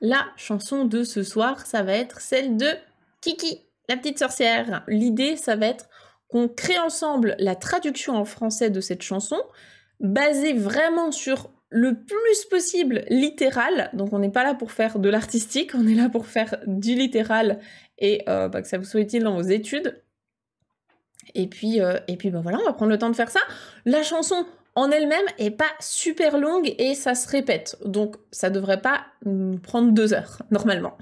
La chanson de ce soir, ça va être celle de Kiki, la petite sorcière. L'idée, ça va être qu'on crée ensemble la traduction en français de cette chanson, basée vraiment sur le plus possible littéral. Donc on n'est pas là pour faire de l'artistique, on est là pour faire du littéral et euh, bah, que ça vous soit utile dans vos études. Et puis, euh, et puis bah, voilà, on va prendre le temps de faire ça. La chanson, en elle-même est pas super longue et ça se répète. Donc ça devrait pas prendre deux heures, normalement.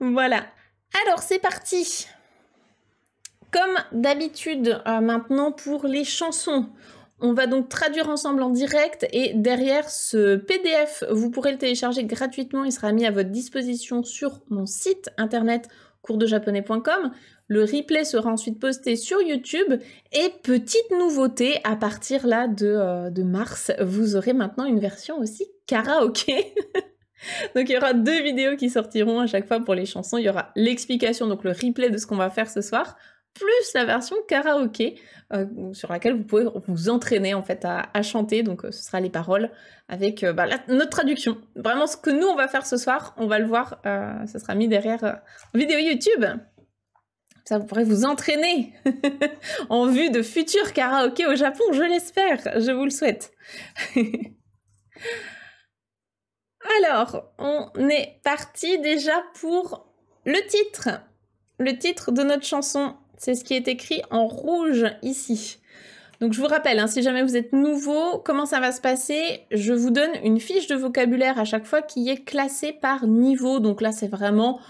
voilà. Alors c'est parti Comme d'habitude euh, maintenant pour les chansons. On va donc traduire ensemble en direct et derrière ce PDF, vous pourrez le télécharger gratuitement. Il sera mis à votre disposition sur mon site internet coursdejaponais.com. Le replay sera ensuite posté sur YouTube. Et petite nouveauté, à partir là de, euh, de mars, vous aurez maintenant une version aussi karaoké. donc il y aura deux vidéos qui sortiront à chaque fois pour les chansons. Il y aura l'explication, donc le replay de ce qu'on va faire ce soir plus la version karaoké euh, sur laquelle vous pouvez vous entraîner en fait à, chanter. Donc euh, ce sera les paroles avec euh, bah, notre traduction. Vraiment ce que nous on va faire ce soir, on va le voir. ça sera mis derrière vidéo YouTube. Ça vous pourrez vous entraîner en vue de futurs karaokés au Japon, je l'espère, je vous le souhaite. Alors, on est parti déjà pour le titre. Le titre de notre chanson c'est ce qui est écrit en rouge ici. Donc je vous rappelle, hein, si jamais vous êtes nouveau, comment ça va se passer Je vous donne une fiche de vocabulaire à chaque fois qui est classée par niveau. Donc là, c'est vraiment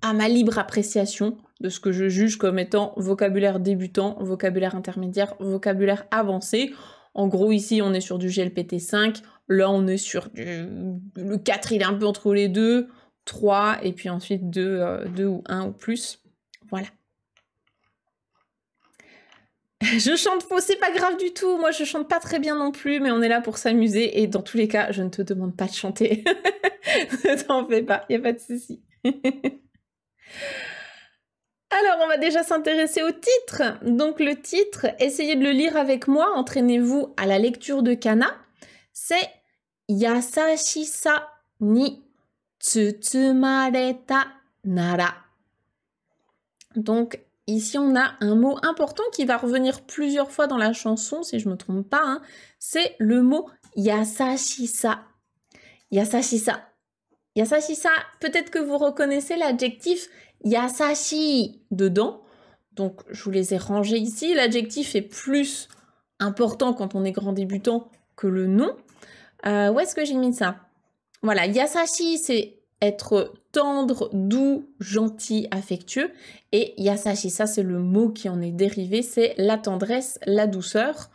à ma libre appréciation de ce que je juge comme étant vocabulaire débutant, vocabulaire intermédiaire, vocabulaire avancé. En gros, ici, on est sur du GLPT 5. Là, on est sur du... Le 4, il est un peu entre les deux. 3, et puis ensuite 2, 2 euh, ou 1 ou plus. Voilà. Je chante faux, c'est pas grave du tout. Moi, je chante pas très bien non plus, mais on est là pour s'amuser. Et dans tous les cas, je ne te demande pas de chanter. ne t'en fais pas, y a pas de souci. Alors, on va déjà s'intéresser au titre. Donc, le titre, essayez de le lire avec moi. Entraînez-vous à la lecture de Kana. C'est Yasashisa ni tsutsumareta nara. Donc, Ici, on a un mot important qui va revenir plusieurs fois dans la chanson, si je ne me trompe pas. Hein. C'est le mot yasashisa. Yasashisa. Yasashisa, peut-être que vous reconnaissez l'adjectif yasashi dedans. Donc, je vous les ai rangés ici. L'adjectif est plus important quand on est grand débutant que le nom. Euh, où est-ce que j'ai mis ça Voilà, yasashi, c'est être tendre, doux, gentil, affectueux. Et yasashi, ça c'est le mot qui en est dérivé, c'est la tendresse, la douceur.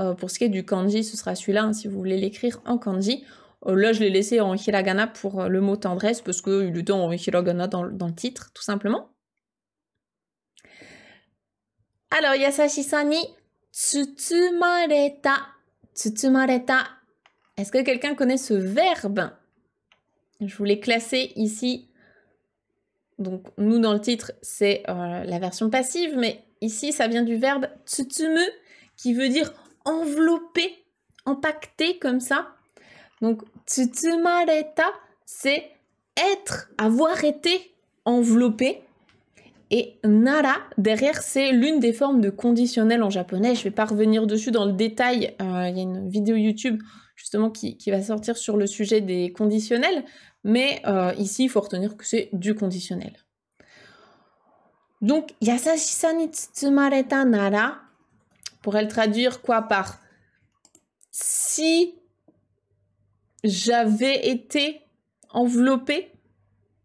Euh, pour ce qui est du kanji, ce sera celui-là hein, si vous voulez l'écrire en kanji. Euh, là, je l'ai laissé en hiragana pour euh, le mot tendresse parce qu'il temps en hiragana dans, le titre, tout simplement. Alors, yasashi ni tsutsumareta. Tsutsumareta. Est-ce que quelqu'un connaît ce verbe je vous l'ai classé ici. Donc, nous, dans le titre, c'est euh, la version passive, mais ici, ça vient du verbe tsutsumu, qui veut dire envelopper, empacter comme ça. Donc, tsutsumareta, c'est être, avoir été enveloppé. Et nara, derrière, c'est l'une des formes de conditionnel en japonais. Je ne vais pas revenir dessus dans le détail. Euh, il y a une vidéo YouTube justement qui, qui, va sortir sur le sujet des conditionnels mais euh, ici, il faut retenir que c'est du conditionnel. Donc, yasashisa ni nara, pourrait traduire quoi par si j'avais été enveloppé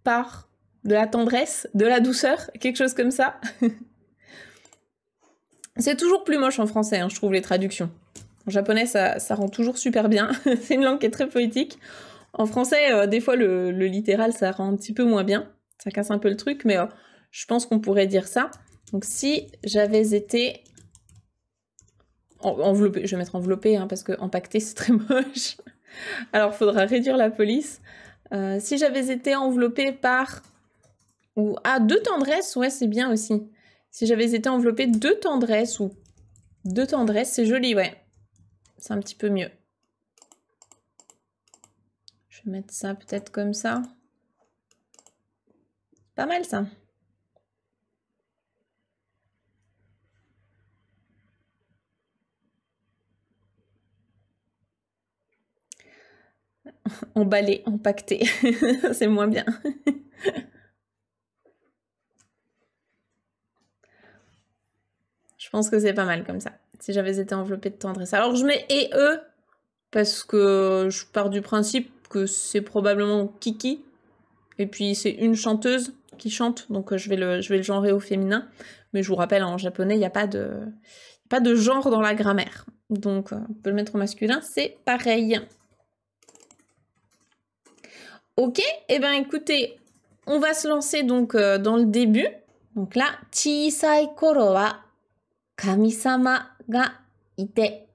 par de la tendresse, de la douceur, quelque chose comme ça. c'est toujours plus moche en français, hein, je trouve, les traductions. En japonais, ça rend toujours super bien. c'est une langue qui est très poétique. En français, euh, des fois, le, littéral, ça rend un petit peu moins bien. Ça casse un peu le truc, mais euh, je pense qu'on pourrait dire ça. Donc, si j'avais été enveloppé, je vais mettre enveloppé, hein, parce que c'est très moche. Alors, faudra réduire la police. Euh, si j'avais été enveloppé par... Ou... Ah, deux tendresse, ouais, c'est bien aussi. Si j'avais été enveloppé de tendresse ou de tendresse, c'est joli, ouais. C'est un petit peu mieux mettre ça peut-être comme ça. Pas mal ça. Emballé, empaqueté, c'est moins bien. Je pense que c'est pas mal comme ça. Si j'avais été enveloppée de tendresse. Alors je mets et eux parce que je pars du principe que c'est probablement Kiki. Et puis c'est une chanteuse qui chante, donc euh, je vais le, je vais le genrer au féminin. Mais je vous rappelle, hein, en japonais, il n'y a pas de, pas de genre dans la grammaire. Donc euh, on peut le mettre au masculin, c'est pareil. Ok, et eh bien écoutez, on va se lancer donc euh, dans le début. Donc là, chisai koro wa kamisama ga ite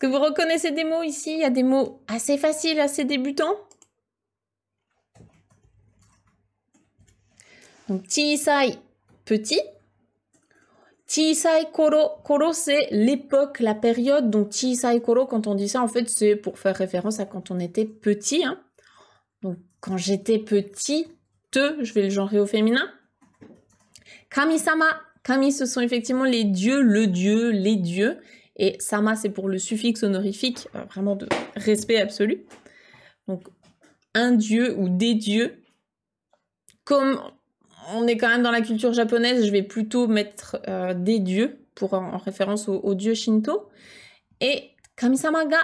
est-ce que vous reconnaissez des mots ici Il y a des mots assez faciles, assez débutants. Donc, tisai, petit. Tisai koro. Koro, c'est l'époque, la période. Donc, Tisai koro, quand on dit ça, en fait, c'est pour faire référence à quand on était petit. Hein. Donc, quand j'étais petit, te, je vais le genrer au féminin. Kamisama. Kami, ce sont effectivement les dieux, le dieu, les dieux. Et sama, c'est pour le suffixe honorifique, euh, vraiment de respect absolu. Donc, un dieu ou des dieux. Comme on est quand même dans la culture japonaise, je vais plutôt mettre euh, des dieux pour en, référence au, dieux dieu Shinto. Et kamisama ga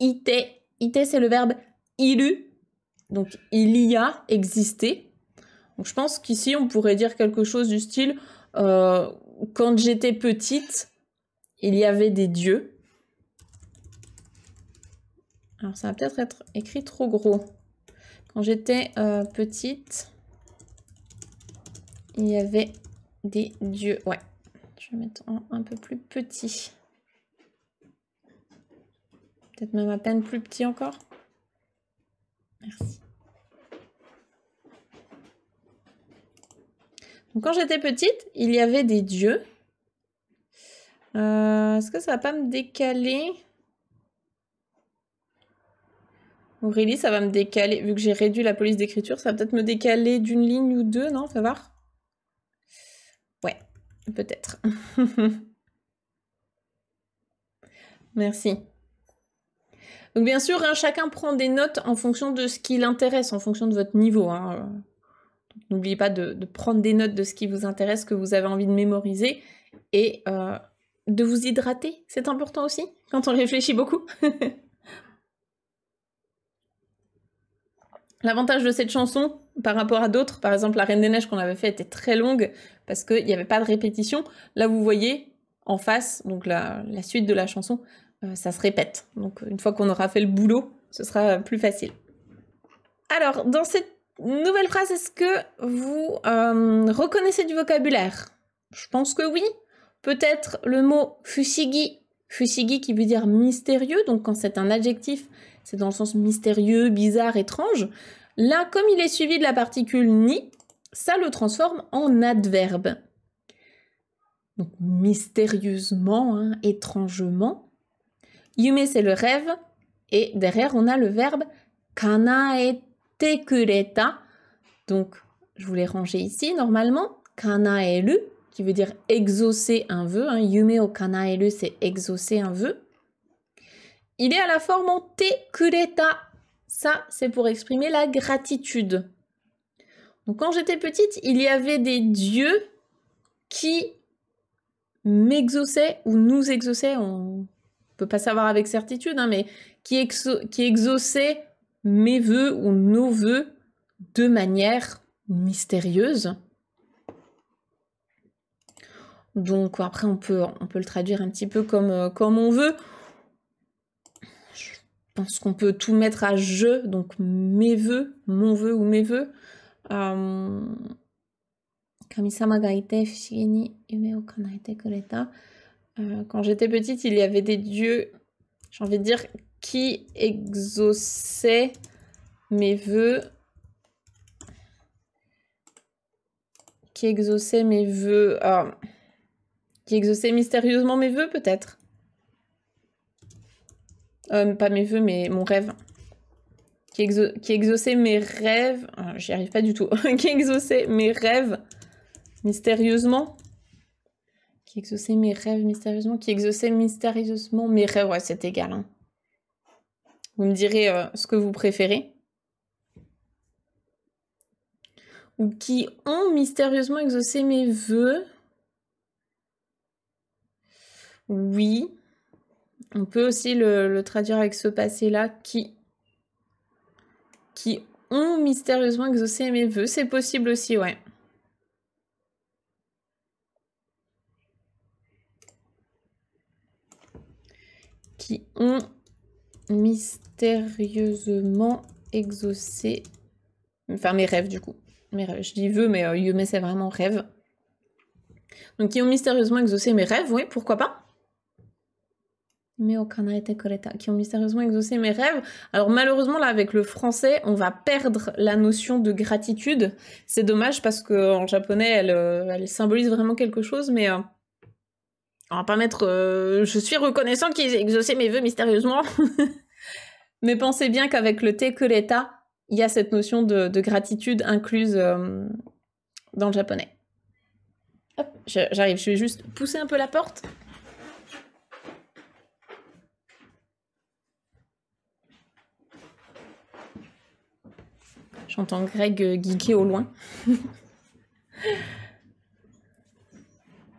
ite. Ite, c'est le verbe ilu. Donc, il y a existé. Donc, je pense qu'ici, on pourrait dire quelque chose du style euh, quand j'étais petite, il y avait des dieux. Alors ça va peut-être être écrit trop gros. Quand j'étais euh, petite, il y avait des dieux. Ouais, je vais mettre un, un peu plus petit. Peut-être même à peine plus petit encore. Merci. Donc quand j'étais petite, il y avait des dieux euh, est-ce que ça va pas me décaler Aurélie, ça va me décaler. Vu que j'ai réduit la police d'écriture, ça va peut-être me décaler d'une ligne ou deux, non Ça voir. Ouais, peut-être. Merci. Donc bien sûr, hein, chacun prend des notes en fonction de ce qui l'intéresse, en fonction de votre niveau. Hein. N'oubliez pas de, prendre des notes de ce qui vous intéresse, que vous avez envie de mémoriser, et euh, de vous hydrater, c'est important aussi quand on réfléchit beaucoup. L'avantage de cette chanson par rapport à d'autres, par exemple La Reine des Neiges qu'on avait fait était très longue parce qu'il n'y avait pas de répétition. Là, vous voyez en face, donc la, suite de la chanson, euh, ça se répète. Donc une fois qu'on aura fait le boulot, ce sera plus facile. Alors, dans cette nouvelle phrase, est-ce que vous euh, reconnaissez du vocabulaire Je pense que oui. Peut-être le mot fushigi, fushigi qui veut dire mystérieux, donc quand c'est un adjectif, c'est dans le sens mystérieux, bizarre, étrange. Là, comme il est suivi de la particule ni, ça le transforme en adverbe. Donc mystérieusement, hein, étrangement. Yume, c'est le rêve. Et derrière, on a le verbe kanaete kureta. Donc, je vous ranger ici normalement. Kanaelu, qui veut dire exaucer un vœu. yume o kanaeru, c'est exaucer un vœu. Il est à la forme en te kureta. Ça, c'est pour exprimer la gratitude. Donc, quand j'étais petite, il y avait des dieux qui m'exauçaient ou nous exauçaient. On peut pas savoir avec certitude, hein, mais qui, qui exauçaient mes vœux ou nos vœux de manière mystérieuse. Donc après, on peut, on peut le traduire un petit peu comme, euh, comme on veut. Je pense qu'on peut tout mettre à je, donc mes voeux, mon vœu ou mes voeux. Euh, euh, quand j'étais petite, il y avait des dieux, j'ai envie de dire, qui exauçaient mes voeux. Qui exauçait mes voeux qui exauçait mystérieusement mes voeux, peut-être. Euh, pas mes voeux, mais mon rêve. Qui, exauçait mes rêves. Euh, j'y arrive pas du tout. qui exauçait mes rêves mystérieusement. Qui exauçait mes rêves mystérieusement. Qui exauçait mystérieusement mes rêves. Ouais, c'est égal. Hein. Vous me direz euh, ce que vous préférez. Ou qui ont mystérieusement exaucé mes voeux. Oui. On peut aussi le, traduire avec ce passé-là qui, qui ont mystérieusement exaucé mes vœux. C'est possible aussi, ouais. Qui ont mystérieusement exaucé. Enfin, mes rêves, du coup. Mes rêves. Je dis vœux, mais euh, mais c'est vraiment rêve. Donc, qui ont mystérieusement exaucé mes rêves, oui, pourquoi pas. Mais aucun Tekoreta, qui ont mystérieusement exaucé mes rêves. Alors malheureusement là avec le français, on va perdre la notion de gratitude. C'est dommage parce que japonais, euh, elle, symbolise vraiment quelque chose, mais euh, on va pas mettre. Euh, je suis reconnaissant qu'ils aient exaucé mes vœux mystérieusement. mais pensez bien qu'avec le te il y a cette notion de, gratitude incluse dans le japonais. Hop, j'arrive. Je vais juste pousser un peu la porte. J'entends Greg euh, geeker au loin.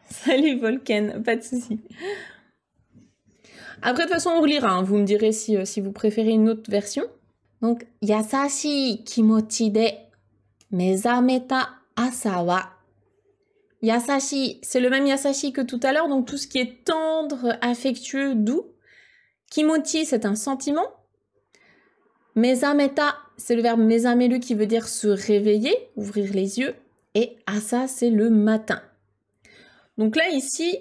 Salut Volken, pas de soucis Après, de toute façon, on relira. Hein. Vous me direz si, euh, si vous préférez une autre version. Donc, Yasashi kimochi de mezameta asawa. Yasashi, c'est le même Yasashi que tout à l'heure, donc tout ce qui est tendre, affectueux, doux. Kimochi, c'est un sentiment. Mezameta c'est le verbe mesamelu qui veut dire se réveiller, ouvrir les yeux, et à ça, c'est le matin. Donc là, ici,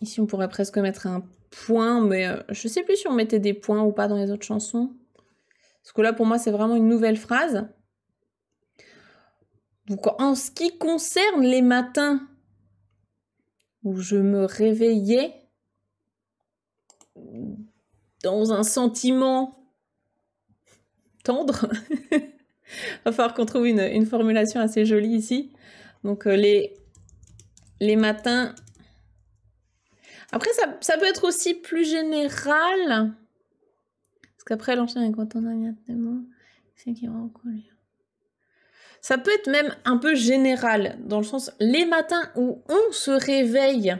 ici on pourrait presque mettre un point, mais euh, je sais plus si on mettait des points ou pas dans les autres chansons. Parce que là, pour moi, c'est vraiment une nouvelle phrase. Donc en ce qui concerne les matins où je me réveillais dans un sentiment tendre. Il va falloir qu'on trouve une, formulation assez jolie ici. Donc euh, les, les matins. Après, ça, peut être aussi plus général. Parce qu'après, l'ancien est c'est qui rend Ça peut être même un peu général, dans le sens les matins où on se réveille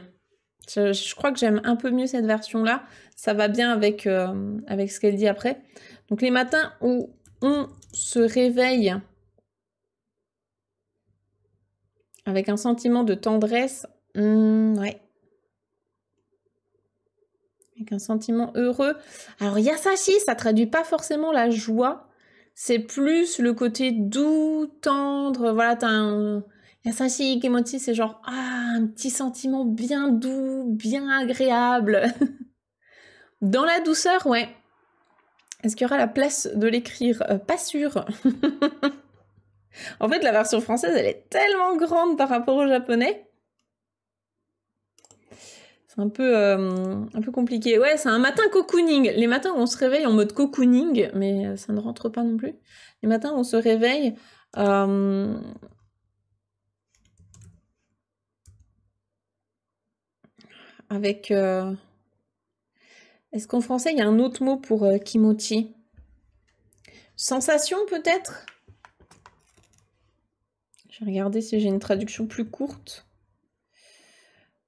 je, crois que j'aime un peu mieux cette version-là. Ça va bien avec, euh, avec ce qu'elle dit après. Donc les matins où on se réveille avec un sentiment de tendresse, hmm, ouais. Avec un sentiment heureux. Alors yasashi, ça traduit pas forcément la joie. C'est plus le côté doux, tendre. Voilà, t'as un c'est genre, ah, un petit sentiment bien doux, bien agréable. Dans la douceur, ouais. Est-ce qu'il y aura la place de l'écrire euh, Pas sûr. en fait, la version française, elle est tellement grande par rapport au japonais. C'est un peu, euh, un peu compliqué. Ouais, c'est un matin cocooning. Les matins où on se réveille en mode cocooning, mais euh, ça ne rentre pas non plus. Les matins où on se réveille, avec... Euh, est-ce qu'en français, il y a un autre mot pour euh, Sensation peut-être Je vais regarder si j'ai une traduction plus courte.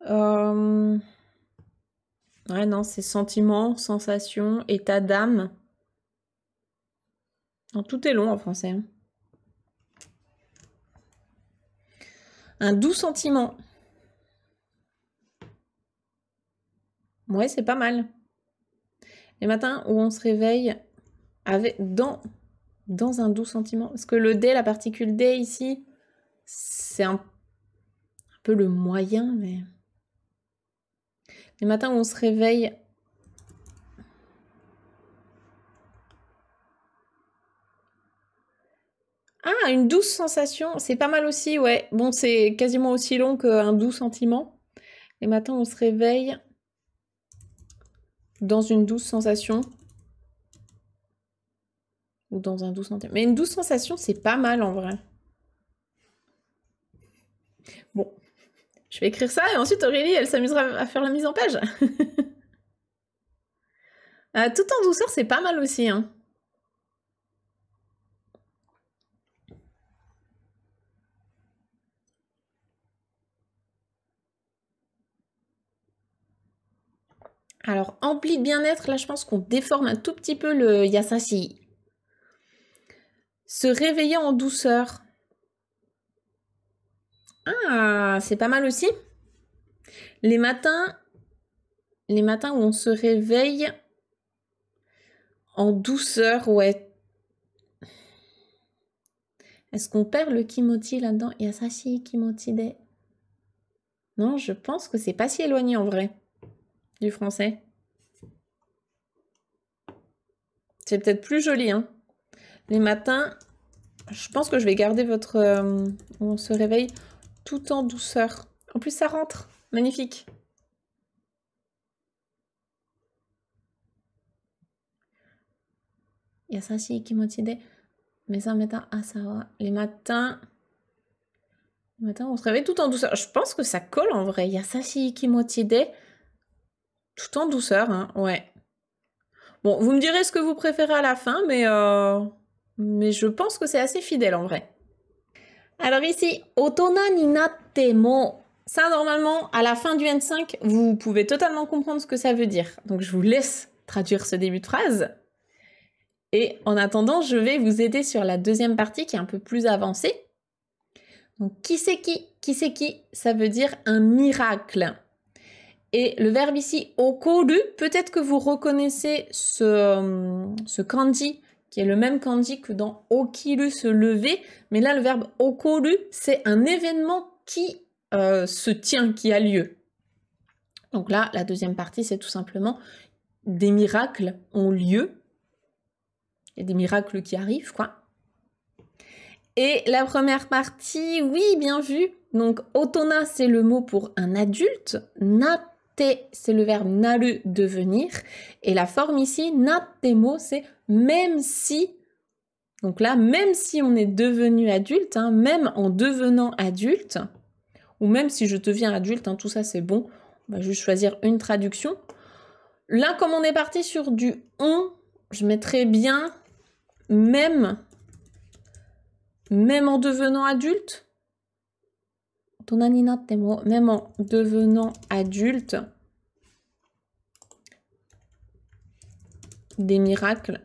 Euh, ouais, non, c'est sentiment, sensation, état d'âme. tout est long en français. Hein. Un doux sentiment. Ouais, c'est pas mal. Les matins où on se réveille avec, dans, dans un doux sentiment. Parce que le dé, la particule D ici, c'est un, peu le moyen, mais. Les matins où on se réveille Ah, une douce sensation, c'est pas mal aussi, ouais. Bon, c'est quasiment aussi long qu'un doux sentiment. Les matins, où on se réveille dans une douce sensation. Ou dans un doux sentiment. Mais une douce sensation, c'est pas mal en vrai. Bon, je vais écrire ça et ensuite Aurélie, elle s'amusera à faire la mise en page. Euh, tout en douceur, c'est pas mal aussi. Hein. Alors, empli de bien-être, là je pense qu'on déforme un tout petit peu le yasasi. Se réveiller en douceur. Ah, c'est pas mal aussi. Les matins, les matins où on se réveille en douceur, ouais. Est-ce qu'on perd le kimoti là-dedans Yasashi kimoti de. Non, je pense que c'est pas si éloigné en vrai du français. C'est peut-être plus joli, hein. Les matins, je pense que je vais garder votre... Euh, on se réveille tout en douceur. En plus, ça rentre. Magnifique. Yasashi kimochi de ça va. Les matins... Les matins, on se réveille tout en douceur. Je pense que ça colle en vrai. Yasashi kimochi de tout en douceur, hein, ouais. Bon, vous me direz ce que vous préférez à la fin, mais, euh, mais je pense que c'est assez fidèle en vrai. Alors ici, otona ni Ça, normalement, à la fin du N5, vous pouvez totalement comprendre ce que ça veut dire. Donc je vous laisse traduire ce début de phrase. Et en attendant, je vais vous aider sur la deuxième partie qui est un peu plus avancée. Donc, qui qui, c'est qui, ça veut dire un miracle. Et le verbe ici, okoru, peut-être que vous reconnaissez ce, euh, ce kanji qui est le même kanji que dans okiru, se lever. Mais là, le verbe okoru, c'est un événement qui euh, se tient, qui a lieu. Donc là, la deuxième partie, c'est tout simplement des miracles ont lieu. Il y a des miracles qui arrivent, quoi. Et la première partie, oui, bien vu. Donc, otona, c'est le mot pour un adulte. Na c'est le verbe le devenir. Et la forme ici, natemo, c'est même si. Donc là, même si on est devenu adulte, hein, même en devenant adulte, ou même si je deviens adulte, hein, tout ça c'est bon, on va juste choisir une traduction. Là, comme on est parti sur du on, je mettrais bien même, même en devenant adulte. Même en devenant adulte, des miracles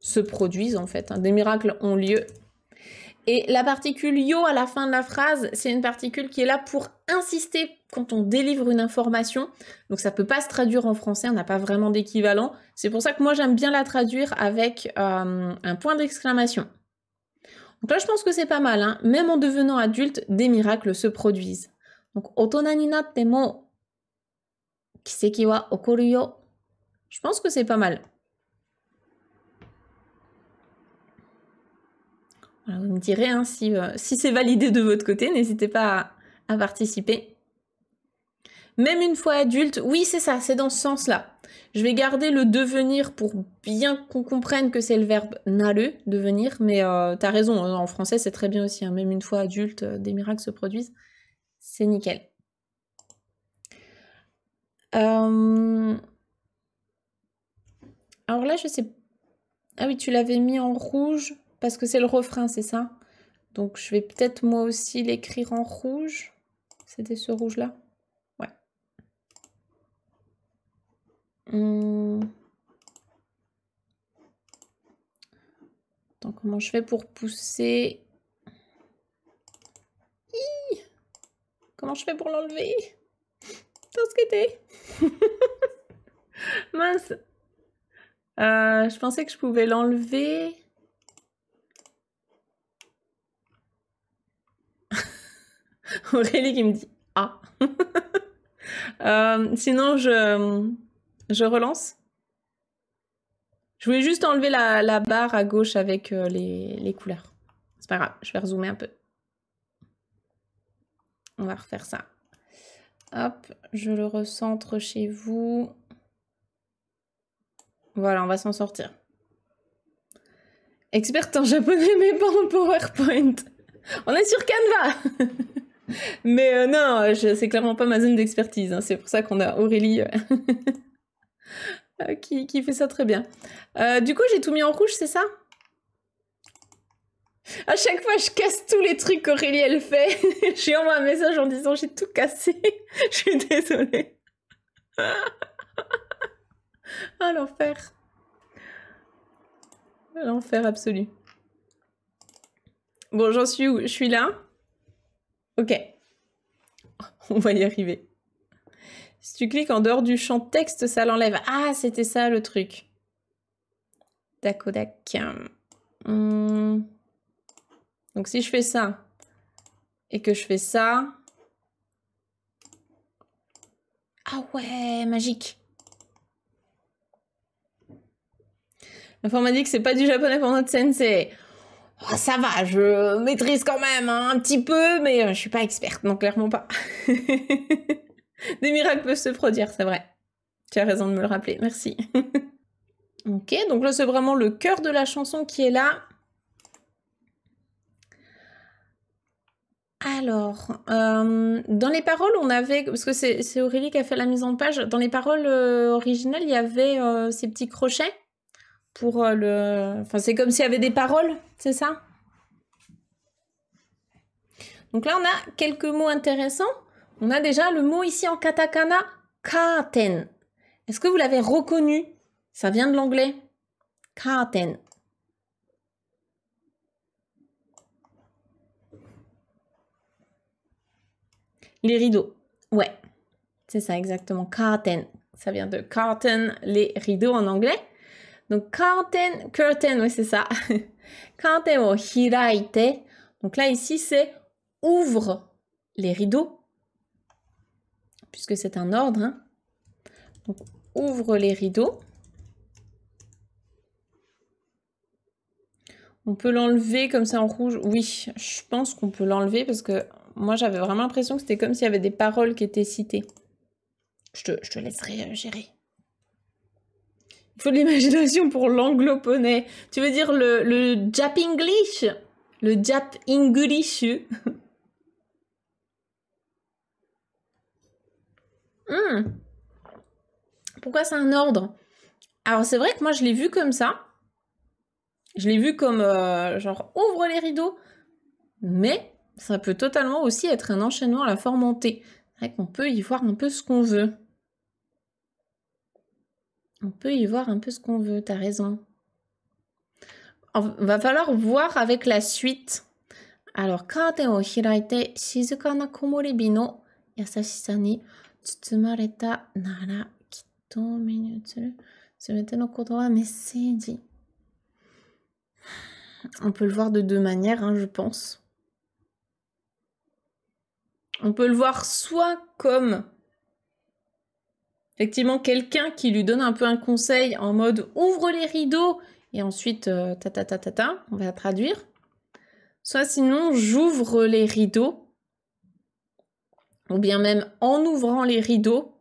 se produisent en fait. Hein. Des miracles ont lieu. Et la particule yo à la fin de la phrase, c'est une particule qui est là pour insister quand on délivre une information. Donc ça peut pas se traduire en français, on n'a pas vraiment d'équivalent. C'est pour ça que moi j'aime bien la traduire avec euh, un point d'exclamation. Donc là, je pense que c'est pas mal. Hein. Même en devenant adulte, des miracles se produisent. Donc, mo kiseki wa okoru Je pense que c'est pas mal. vous me direz hein, euh, si, c'est validé de votre côté, n'hésitez pas à participer même une fois adulte, oui c'est ça, c'est dans ce sens-là. Je vais garder le devenir pour bien qu'on comprenne que c'est le verbe nale, devenir, mais euh, t'as raison, en français c'est très bien aussi, hein. même une fois adulte, euh, des miracles se produisent, c'est nickel. Euh, alors là je sais... Ah oui, tu l'avais mis en rouge parce que c'est le refrain, c'est ça donc je vais peut-être moi aussi l'écrire en rouge. C'était ce rouge-là. Donc hum. Attends, comment je fais pour pousser Comment je fais pour l'enlever T'as ce T'es Mince euh, Je pensais que je pouvais l'enlever. Aurélie qui me dit Ah euh, Sinon, je hum, je relance Je voulais juste enlever la, barre à gauche avec euh, les, couleurs. C'est pas grave, je vais rezoomer un peu. On va refaire ça. Hop, je le recentre chez vous. Voilà, on va s'en sortir. Experte en japonais, mais pas en PowerPoint. On est sur Canva Mais euh, non, c'est clairement pas ma zone d'expertise. Hein. C'est pour ça qu'on a Aurélie. Euh. Euh, qui, qui, fait ça très bien. Euh, du coup, j'ai tout mis en rouge, c'est ça À chaque fois, je casse tous les trucs qu'Aurélie, elle fait. j'ai envoyé un message en disant j'ai tout cassé. Je suis désolée. ah, l'enfer. L'enfer absolu. Bon, j'en suis où Je suis là Ok. On va y arriver. Si tu cliques en dehors du champ texte, ça l'enlève. Ah, c'était ça le truc. Dakodak. Hmm. Donc si je fais ça et que je fais ça... Ah ouais, magique. L'info m'a dit que c'est pas du japonais pour notre scène, c'est. Oh, ça va, je maîtrise quand même hein, un petit peu, mais euh, je suis pas experte, non clairement pas. Des miracles peuvent se produire, c'est vrai. Tu as raison de me le rappeler, merci. ok, donc là c'est vraiment le cœur de la chanson qui est là. Alors, euh, dans les paroles, on avait, parce que c'est Aurélie qui a fait la mise en page, dans les paroles euh, originales, il y avait euh, ces petits crochets pour le... Enfin, c'est comme s'il y avait des paroles, c'est ça Donc là, on a quelques mots intéressants. On a déjà le mot ici en katakana, katen. Est-ce que vous l'avez reconnu Ça vient de l'anglais. Katen. Les rideaux. Ouais, c'est ça exactement. Curtain. Ça vient de curtain, les rideaux en anglais. Donc curtain, curtain, oui c'est ça. curtain ou hiraite. Donc là ici c'est ouvre les rideaux puisque c'est un ordre. Hein. Donc, ouvre les rideaux. On peut l'enlever comme ça en rouge. Oui, je pense qu'on peut l'enlever parce que moi j'avais vraiment l'impression que c'était comme s'il y avait des paroles qui étaient citées. Je te, laisserai euh, gérer. Il faut de l'imagination pour l'angloponais. Tu veux dire le, le Jap English Le Jap English Hmm. pourquoi c'est un ordre Alors c'est vrai que moi je l'ai vu comme ça. Je l'ai vu comme euh, genre ouvre les rideaux. Mais ça peut totalement aussi être un enchaînement à la forme en C'est qu'on peut y voir un peu ce qu'on veut. On peut y voir un peu ce qu'on veut, t'as raison. On va falloir voir avec la suite. Alors, ni. On peut le voir de deux manières, hein, je pense. On peut le voir soit comme effectivement quelqu'un qui lui donne un peu un conseil en mode ouvre les rideaux et ensuite euh, ta ta ta ta ta, on va traduire. Soit sinon j'ouvre les rideaux ou bien même en ouvrant les rideaux,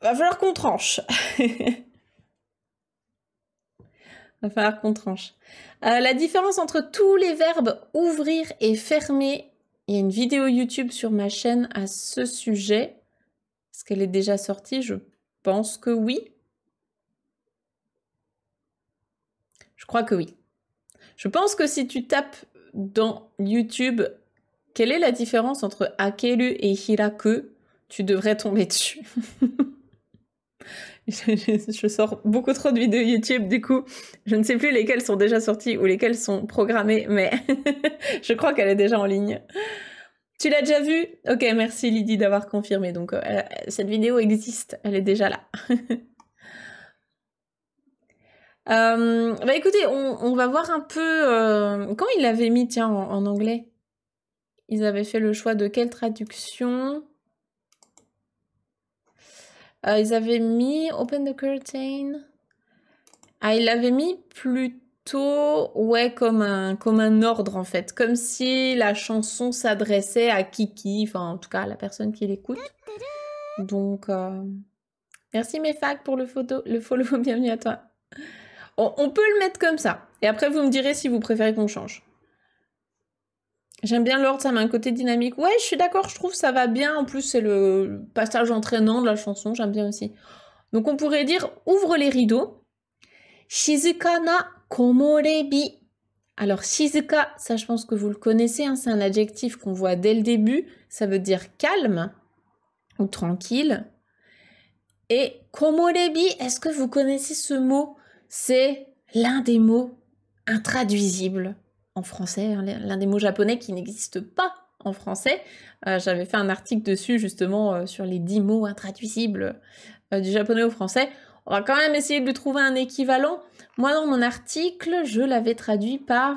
va falloir qu'on tranche. va falloir qu'on tranche. Euh, la différence entre tous les verbes ouvrir et fermer, il y a une vidéo YouTube sur ma chaîne à ce sujet. Est-ce qu'elle est déjà sortie Je pense que oui. Je crois que oui. Je pense que si tu tapes dans YouTube quelle est la différence entre Akeru et Hiraku Tu devrais tomber dessus. je, sors beaucoup trop de vidéos YouTube, du coup, je ne sais plus lesquelles sont déjà sorties ou lesquelles sont programmées, mais je crois qu'elle est déjà en ligne. Tu l'as déjà vue Ok, merci Lydie d'avoir confirmé. Donc, euh, cette vidéo existe, elle est déjà là. Euh, bah, écoutez, on, va voir un peu quand euh, il l'avait mis, tiens, en anglais. Ils avaient fait le choix de quelle traduction euh, Ils avaient mis Open the Curtain. Ah, ils l'avaient mis plutôt, ouais, comme un, comme un ordre en fait. Comme si la chanson s'adressait à Kiki, enfin en tout cas à la personne qui l'écoute. Donc, euh, merci mes facs pour le, photo, le follow, bienvenue à toi. on peut le mettre comme ça. Et après, vous me direz si vous préférez qu'on change. J'aime bien l'ordre, ça a un côté dynamique. Ouais, je suis d'accord, je trouve ça va bien. En plus, c'est le passage entraînant de la chanson, j'aime bien aussi. Donc on pourrait dire ouvre les rideaux. Shizukana komorebi. Alors shizuka, ça je pense que vous le connaissez, hein, c'est un adjectif qu'on voit dès le début. Ça veut dire calme ou tranquille. Et komorebi, est-ce que vous connaissez ce mot C'est l'un des mots intraduisibles français, hein, l'un des mots japonais qui n'existe pas en français. Euh, j'avais fait un article dessus justement euh, sur les dix mots intraduisibles euh, du japonais au français. On va quand même essayer de lui trouver un équivalent. Moi, dans mon article, je l'avais traduit par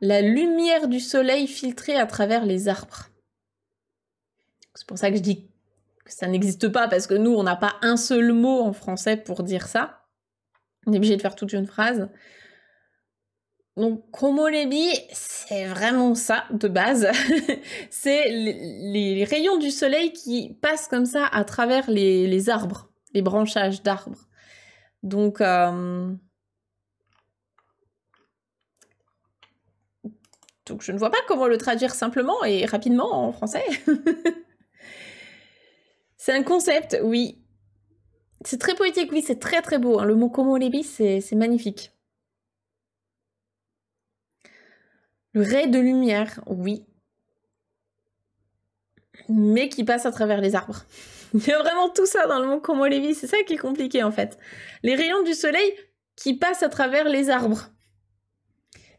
la lumière du soleil filtrée à travers les arbres. C'est pour ça que je dis que ça n'existe pas, parce que nous, on n'a pas un seul mot en français pour dire ça. On est obligé de faire toute une phrase. Donc Komorebi, c'est vraiment ça de base. c'est les, rayons du soleil qui passent comme ça à travers les, arbres, les branchages d'arbres. Donc euh, donc je ne vois pas comment le traduire simplement et rapidement en français. c'est un concept, oui. C'est très poétique, oui, c'est très très beau. Hein. Le mot chromolébi, c'est magnifique. Le ray de lumière, oui. Mais qui passe à travers les arbres. Il y a vraiment tout ça dans le monde les Komolevi, c'est ça qui est compliqué en fait. Les rayons du soleil qui passent à travers les arbres.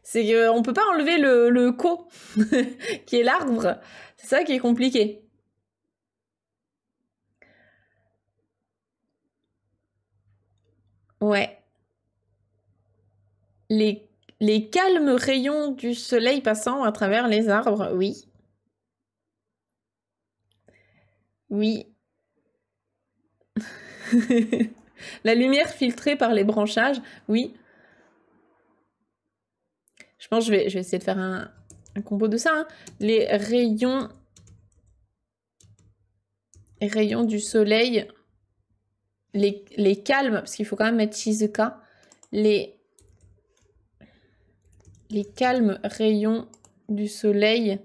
C'est qu'on ne peut pas enlever le, le qui est l'arbre. C'est ça qui est compliqué. Ouais. Les les calmes rayons du soleil passant à travers les arbres, oui. Oui. La lumière filtrée par les branchages, oui. Je pense que je vais, je vais essayer de faire un, combo de ça. Hein. Les rayons... Les rayons du soleil, les, les calmes, parce qu'il faut quand même mettre Shizuka, les les calmes rayons du soleil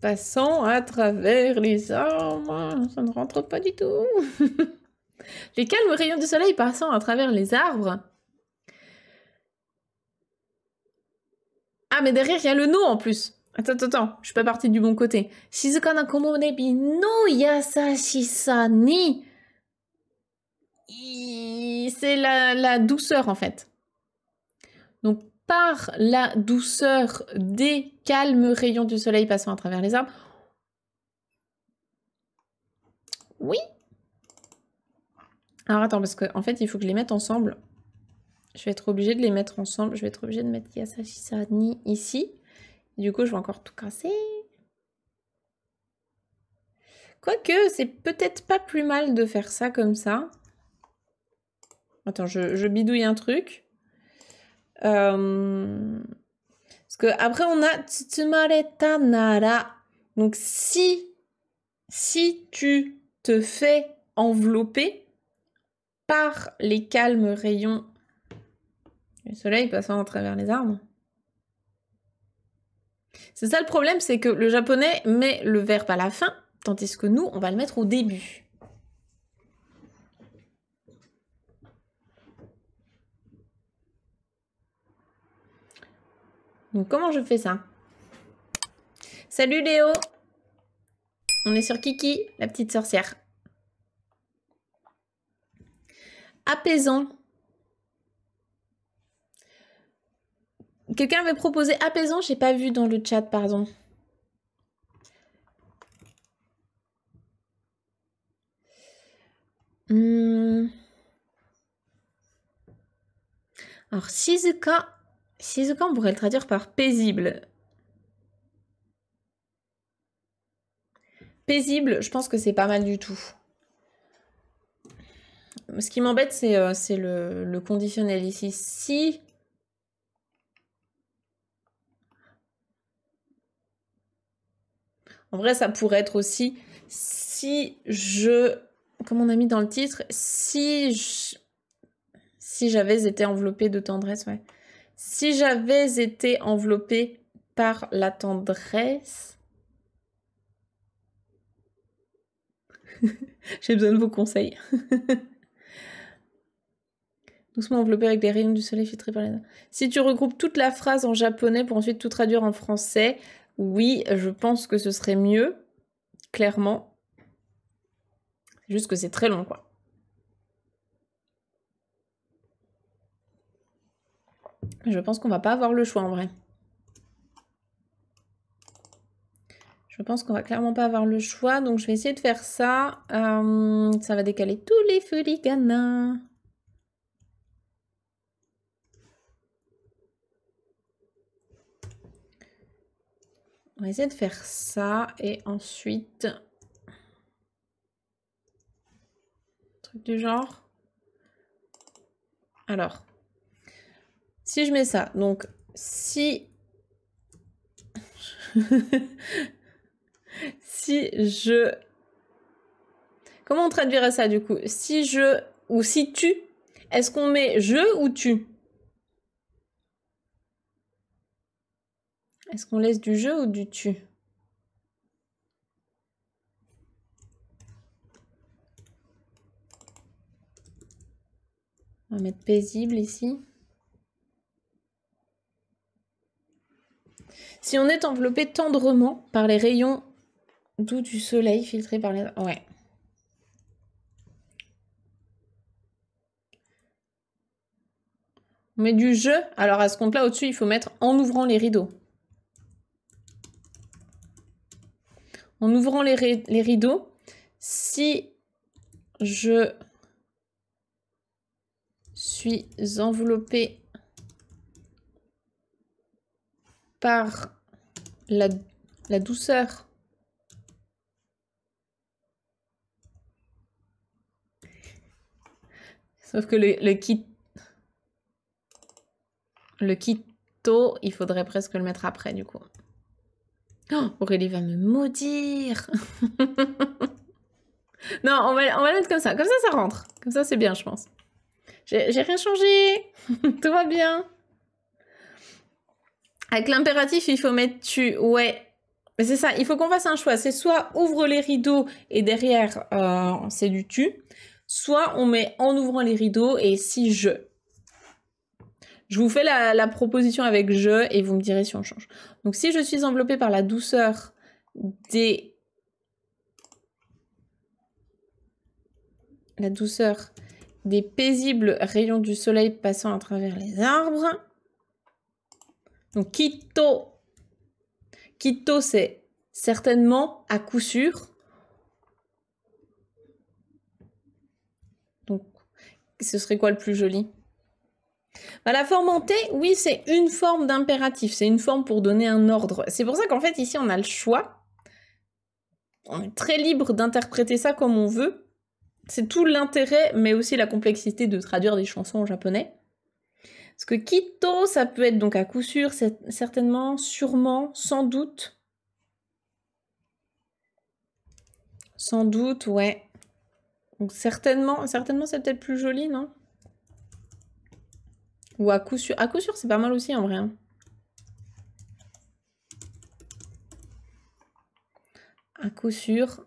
passant à travers les arbres. Ça ne rentre pas du tout. les calmes rayons du soleil passant à travers les arbres. Ah, mais derrière, il y a le no en plus. Attends, attends, attends, je suis pas partie du bon côté. Shizuka no yasashisa ni. C'est la douceur en fait. Donc par la douceur des calmes rayons du soleil passant à travers les arbres. Oui. Alors attends, parce qu'en en fait, il faut que je les mette ensemble. Je vais être obligée de les mettre ensemble. Je vais être obligée de mettre Yasashisani ici. du coup, je vais encore tout casser. Quoique, c'est peut-être pas plus mal de faire ça comme ça. Attends, je bidouille un truc. Euh, parce que après on a Tsutsumareta tanara Donc si si tu te fais envelopper par les calmes rayons du soleil passant à travers les arbres. C'est ça le problème, c'est que le japonais met le verbe à la fin, tandis que nous, on va le mettre au début. comment je fais ça Salut Léo On est sur Kiki, la petite sorcière. Apaisant. Quelqu'un m'a proposé apaisant, j'ai pas vu dans le chat, pardon. Hmm. Alors, Shizuka cas, on pourrait le traduire par paisible. Paisible, je pense que c'est pas mal du tout. Ce qui m'embête, euh, c'est le, le conditionnel ici. Si En vrai, ça pourrait être aussi si je, comme on a mis dans le titre, si je, si j'avais été enveloppée de tendresse, ouais. Si j'avais été enveloppée par la tendresse, j'ai besoin de vos conseils. Doucement enveloppé avec les rayons du soleil filtrés par les... Si tu regroupes toute la phrase en japonais pour ensuite tout traduire en français, oui, je pense que ce serait mieux, clairement. Juste que c'est très long, quoi. Je pense qu'on va pas avoir le choix en vrai. Je pense qu'on va clairement pas avoir le choix, donc je vais essayer de faire ça. Euh, ça va décaler tous les canin On va essayer de faire ça et ensuite... Truc du genre. Alors, si je mets ça, donc si... si je... Comment on traduirait ça du coup Si je... Ou si tu Est-ce qu'on met je ou tu Est-ce qu'on laisse du je ou du tu On va mettre paisible ici. Si on est enveloppé tendrement par les rayons d'où du soleil filtrés par les... Ouais. On met du jeu. Alors à ce compte-là, au-dessus, il faut mettre en ouvrant les rideaux. En ouvrant les, les rideaux, si je suis enveloppé par la, douceur. Sauf que le, le kit... Le kitto il faudrait presque le mettre après, du coup. Oh, Aurélie va me maudire Non, on va, on va le mettre comme ça. Comme ça, ça rentre. Comme ça, c'est bien, je pense. J'ai rien changé Tout va bien avec l'impératif, il faut mettre tu. Ouais. Mais c'est ça, il faut qu'on fasse un choix. C'est soit ouvre les rideaux et derrière, euh, c'est du tu. Soit on met en ouvrant les rideaux et si je. Je vous fais la, la proposition avec je et vous me direz si on change. Donc si je suis enveloppée par la douceur des la douceur des paisibles rayons du soleil passant à travers les arbres. Donc kito, c'est certainement à coup sûr. Donc, ce serait quoi le plus joli bah, la forme en T, oui, c'est une forme d'impératif, c'est une forme pour donner un ordre. C'est pour ça qu'en fait, ici, on a le choix. On est très libre d'interpréter ça comme on veut. C'est tout l'intérêt, mais aussi la complexité de traduire des chansons en japonais. Parce que Quito, ça peut être donc à coup sûr, certainement, sûrement, sans doute. Sans doute, ouais. Donc certainement, certainement c'est peut-être plus joli, non Ou à coup sûr. À coup sûr, c'est pas mal aussi en vrai. Hein. À coup sûr.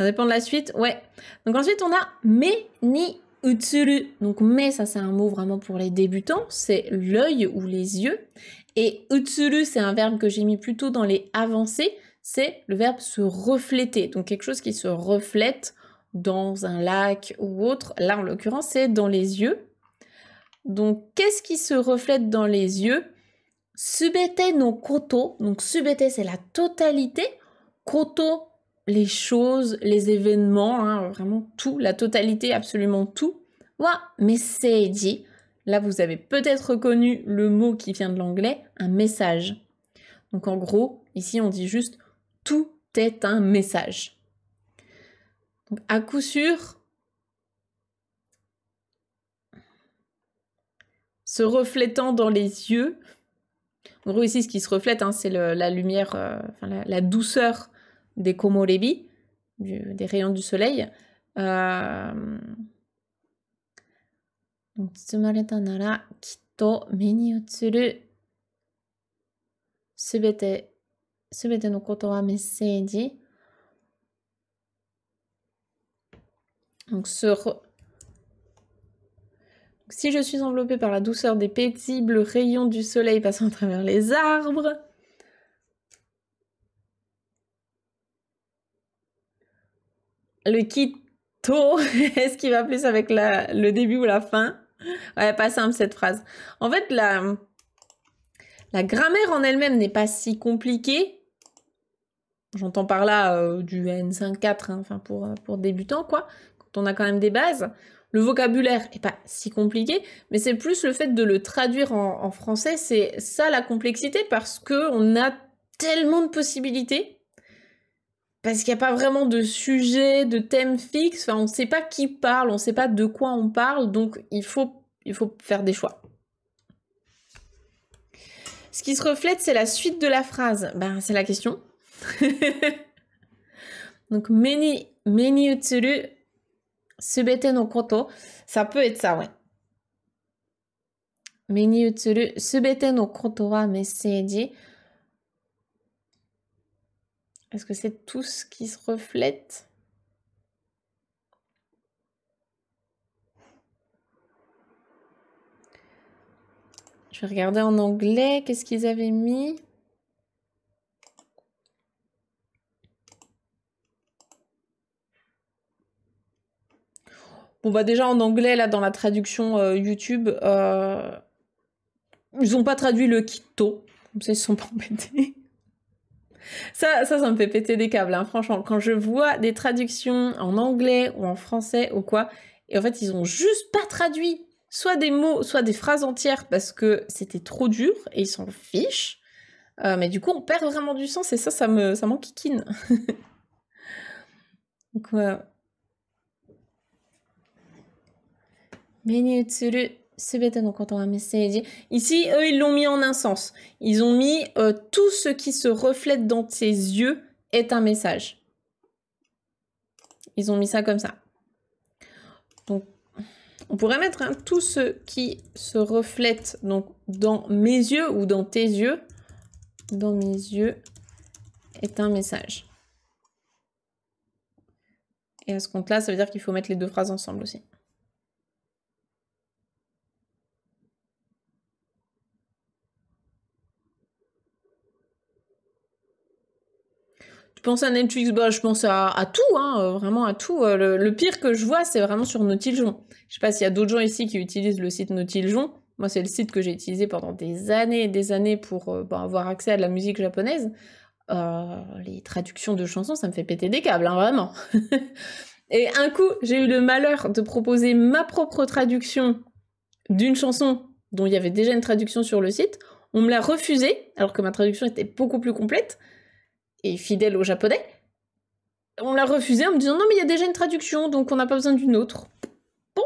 Ça dépend de la suite, ouais. Donc ensuite, on a ME ni utsuru. Donc ME, ça c'est un mot vraiment pour les débutants, c'est l'œil ou les yeux. Et utsuru, c'est un verbe que j'ai mis plutôt dans les avancées, c'est le verbe se refléter. Donc quelque chose qui se reflète dans un lac ou autre. Là, en l'occurrence, c'est dans les yeux. Donc qu'est-ce qui se reflète dans les yeux Subete no koto. Donc subete, c'est la totalité. Koto, les choses, les événements, hein, vraiment tout, la totalité, absolument tout. Mais c'est dit. Là, vous avez peut-être reconnu le mot qui vient de l'anglais, un message. Donc en gros, ici, on dit juste tout est un message. à coup sûr, se reflétant dans les yeux, en gros ici ce qui se reflète, hein, c'est la lumière, euh, la, douceur des komorebi, des rayons du soleil. Euh, donc, nara kitto me utsuru Donc, si je suis enveloppée par la douceur des paisibles rayons du soleil passant à travers les arbres, Le keto, est-ce qu'il va plus avec la, le début ou la fin Ouais, pas simple cette phrase. En fait, la, la grammaire en elle-même n'est pas si compliquée. J'entends par là euh, du N5-4, hein, enfin pour, euh, pour débutants, quoi, quand on a quand même des bases. Le vocabulaire n'est pas si compliqué, mais c'est plus le fait de le traduire en, en français, c'est ça la complexité, parce qu'on a tellement de possibilités parce qu'il n'y a pas vraiment de sujet, de thème fixe, enfin, on ne sait pas qui parle, on ne sait pas de quoi on parle, donc il faut, il faut faire des choix. Ce qui se reflète, c'est la suite de la phrase. Ben, c'est la question. donc, meni, meni utsuru, subete no koto. Ça peut être ça, ouais. Meni utsuru, subete no koto wa message. Est-ce que c'est tout ce qui se reflète Je vais regarder en anglais, qu'est-ce qu'ils avaient mis Bon bah déjà en anglais, là dans la traduction euh, YouTube, euh, ils n'ont pas traduit le Kito, comme ça ils sont pas embêtés. Ça, ça, me fait péter des câbles, hein, franchement. Quand je vois des traductions en anglais ou en français ou quoi, et en fait, ils ont juste pas traduit soit des mots, soit des phrases entières parce que c'était trop dur et ils s'en fichent. Euh, mais du coup, on perd vraiment du sens et ça, ça me, ça m'enquiquine. Donc Menu donc quand va un message. Ici, eux, ils l'ont mis en un sens. Ils ont mis euh, tout ce qui se reflète dans tes yeux est un message. Ils ont mis ça comme ça. Donc, on pourrait mettre hein, tout ce qui se reflète donc dans mes yeux ou dans tes yeux, dans mes yeux est un message. Et à ce compte-là, ça veut dire qu'il faut mettre les deux phrases ensemble aussi. Je pense à Netflix, bah, je pense à, tout, hein, euh, vraiment à tout. Euh, le, pire que je vois, c'est vraiment sur Nautiljon. Je sais pas s'il y a d'autres gens ici qui utilisent le site Nautiljon. Moi, c'est le site que j'ai utilisé pendant des années et des années pour euh, bah, avoir accès à de la musique japonaise. les traductions de chansons, ça me fait péter des câbles, hein, vraiment. et un coup, j'ai eu le malheur de proposer ma propre traduction d'une chanson dont il y avait déjà une traduction sur le site. On me l'a refusée, alors que ma traduction était beaucoup plus complète et fidèle au japonais, on l'a refusé en me disant non mais il y a déjà une traduction donc on n'a pas besoin d'une autre. Bon,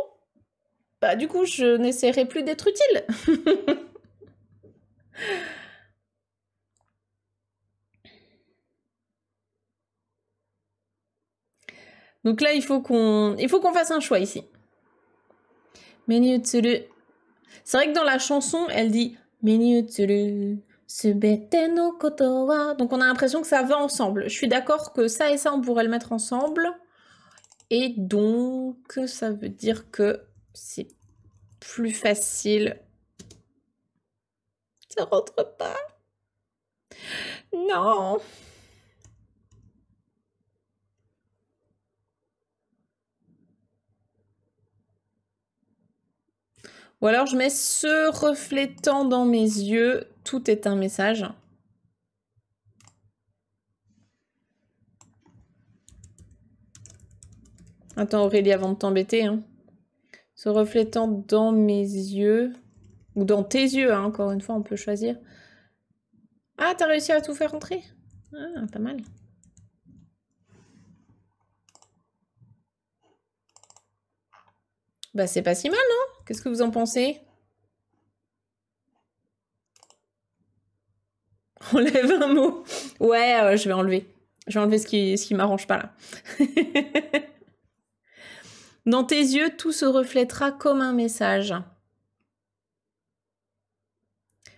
bah du coup je n'essaierai plus d'être utile. donc là il faut qu'on il faut qu'on fasse un choix ici. C'est vrai que dans la chanson elle dit menu Hein. Donc on a l'impression que ça va ensemble. Je suis d'accord que ça et ça, on pourrait le mettre ensemble. Et donc, ça veut dire que c'est plus facile. Ça rentre pas. Non. Ou alors je mets ce reflétant dans mes yeux tout est un message. Attends Aurélie avant de t'embêter. Hein. Se reflétant dans mes yeux, ou dans tes yeux, hein, encore une fois, on peut choisir. Ah, t'as réussi à tout faire entrer Ah, pas mal. Bah, c'est pas si mal, non Qu'est-ce que vous en pensez enlève un mot. Ouais, euh, je vais enlever. Je vais enlever ce qui, ce qui m'arrange pas là. Dans tes yeux, tout se reflètera comme un message.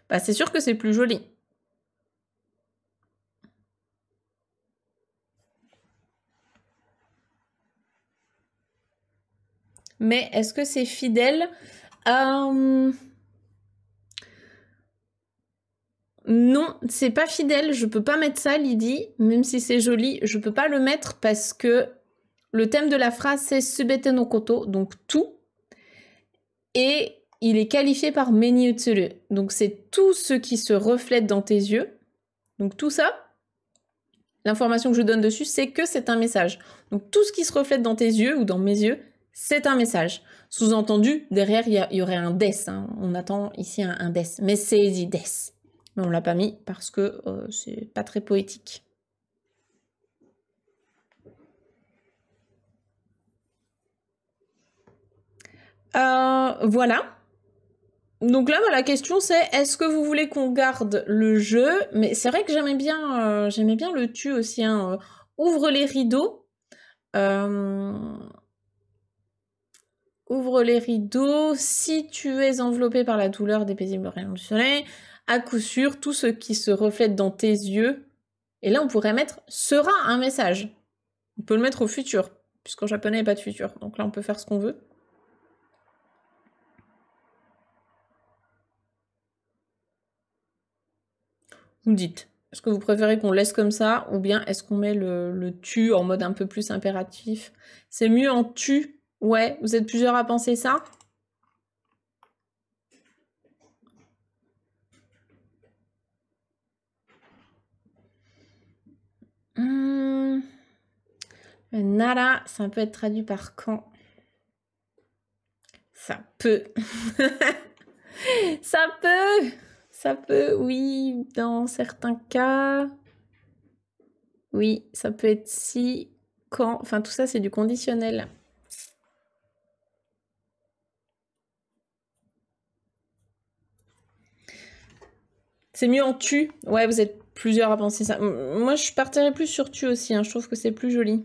Bah, c'est sûr que c'est plus joli. Mais est-ce que c'est fidèle à, hum, non, c'est pas fidèle, je peux pas mettre ça, Lydie, même si c'est joli, je peux pas le mettre parce que le thème de la phrase c'est subete no koto, donc tout, et il est qualifié par meni donc c'est tout ce qui se reflète dans tes yeux, donc tout ça, l'information que je donne dessus, c'est que c'est un message. Donc tout ce qui se reflète dans tes yeux ou dans mes yeux, c'est un message. Sous-entendu, derrière, il y, aurait un des. Hein. On attend ici un, un Mais c'est des mais on l'a pas mis parce que euh, c'est pas très poétique. Euh, voilà. Donc là, la question c'est est-ce que vous voulez qu'on garde le jeu Mais c'est vrai que j'aimais bien, euh, bien le tu aussi. Hein, ouvre les rideaux. Ouvre les rideaux. Si tu es enveloppé par la douleur des paisibles rayons du soleil, à coup sûr, tout ce qui se reflète dans tes yeux, et là on pourrait mettre sera un message. On peut le mettre au futur, puisqu'en japonais il n'y a pas de futur. Donc là on peut faire ce qu'on veut. Vous dites, est-ce que vous préférez qu'on laisse comme ça ou bien est-ce qu'on met le tu en mode un peu plus impératif C'est mieux en tu. Ouais, vous êtes plusieurs à penser ça Hum. nara, ça peut être traduit par quand Ça peut. ça peut. Ça peut, oui, dans certains cas. Oui, ça peut être si, quand. Enfin, tout ça, c'est du conditionnel. C'est mieux en tu. Ouais, vous êtes plusieurs à penser ça. Moi, je partirais plus sur tu aussi. Hein. Je trouve que c'est plus joli.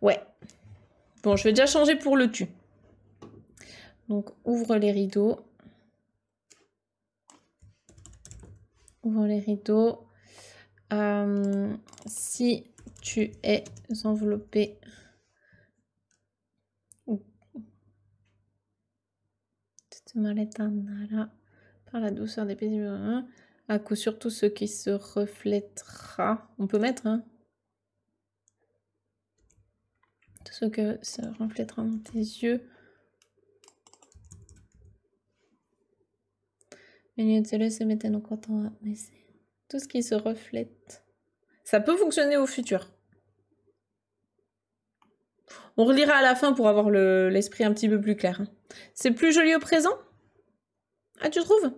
Ouais. Bon, je vais déjà changer pour le tu. Donc, ouvre les rideaux. Ouvre les rideaux. Euh, si tu es enveloppé par la douceur des paisibles. Hein, hein, à coup surtout ce qui se reflètera. On peut mettre, hein Tout ce que se reflètera dans tes yeux. Tout ce qui se reflète. Ça peut fonctionner au futur. On relira à la fin pour avoir l'esprit un petit peu plus clair. C'est plus joli au présent Ah, tu trouves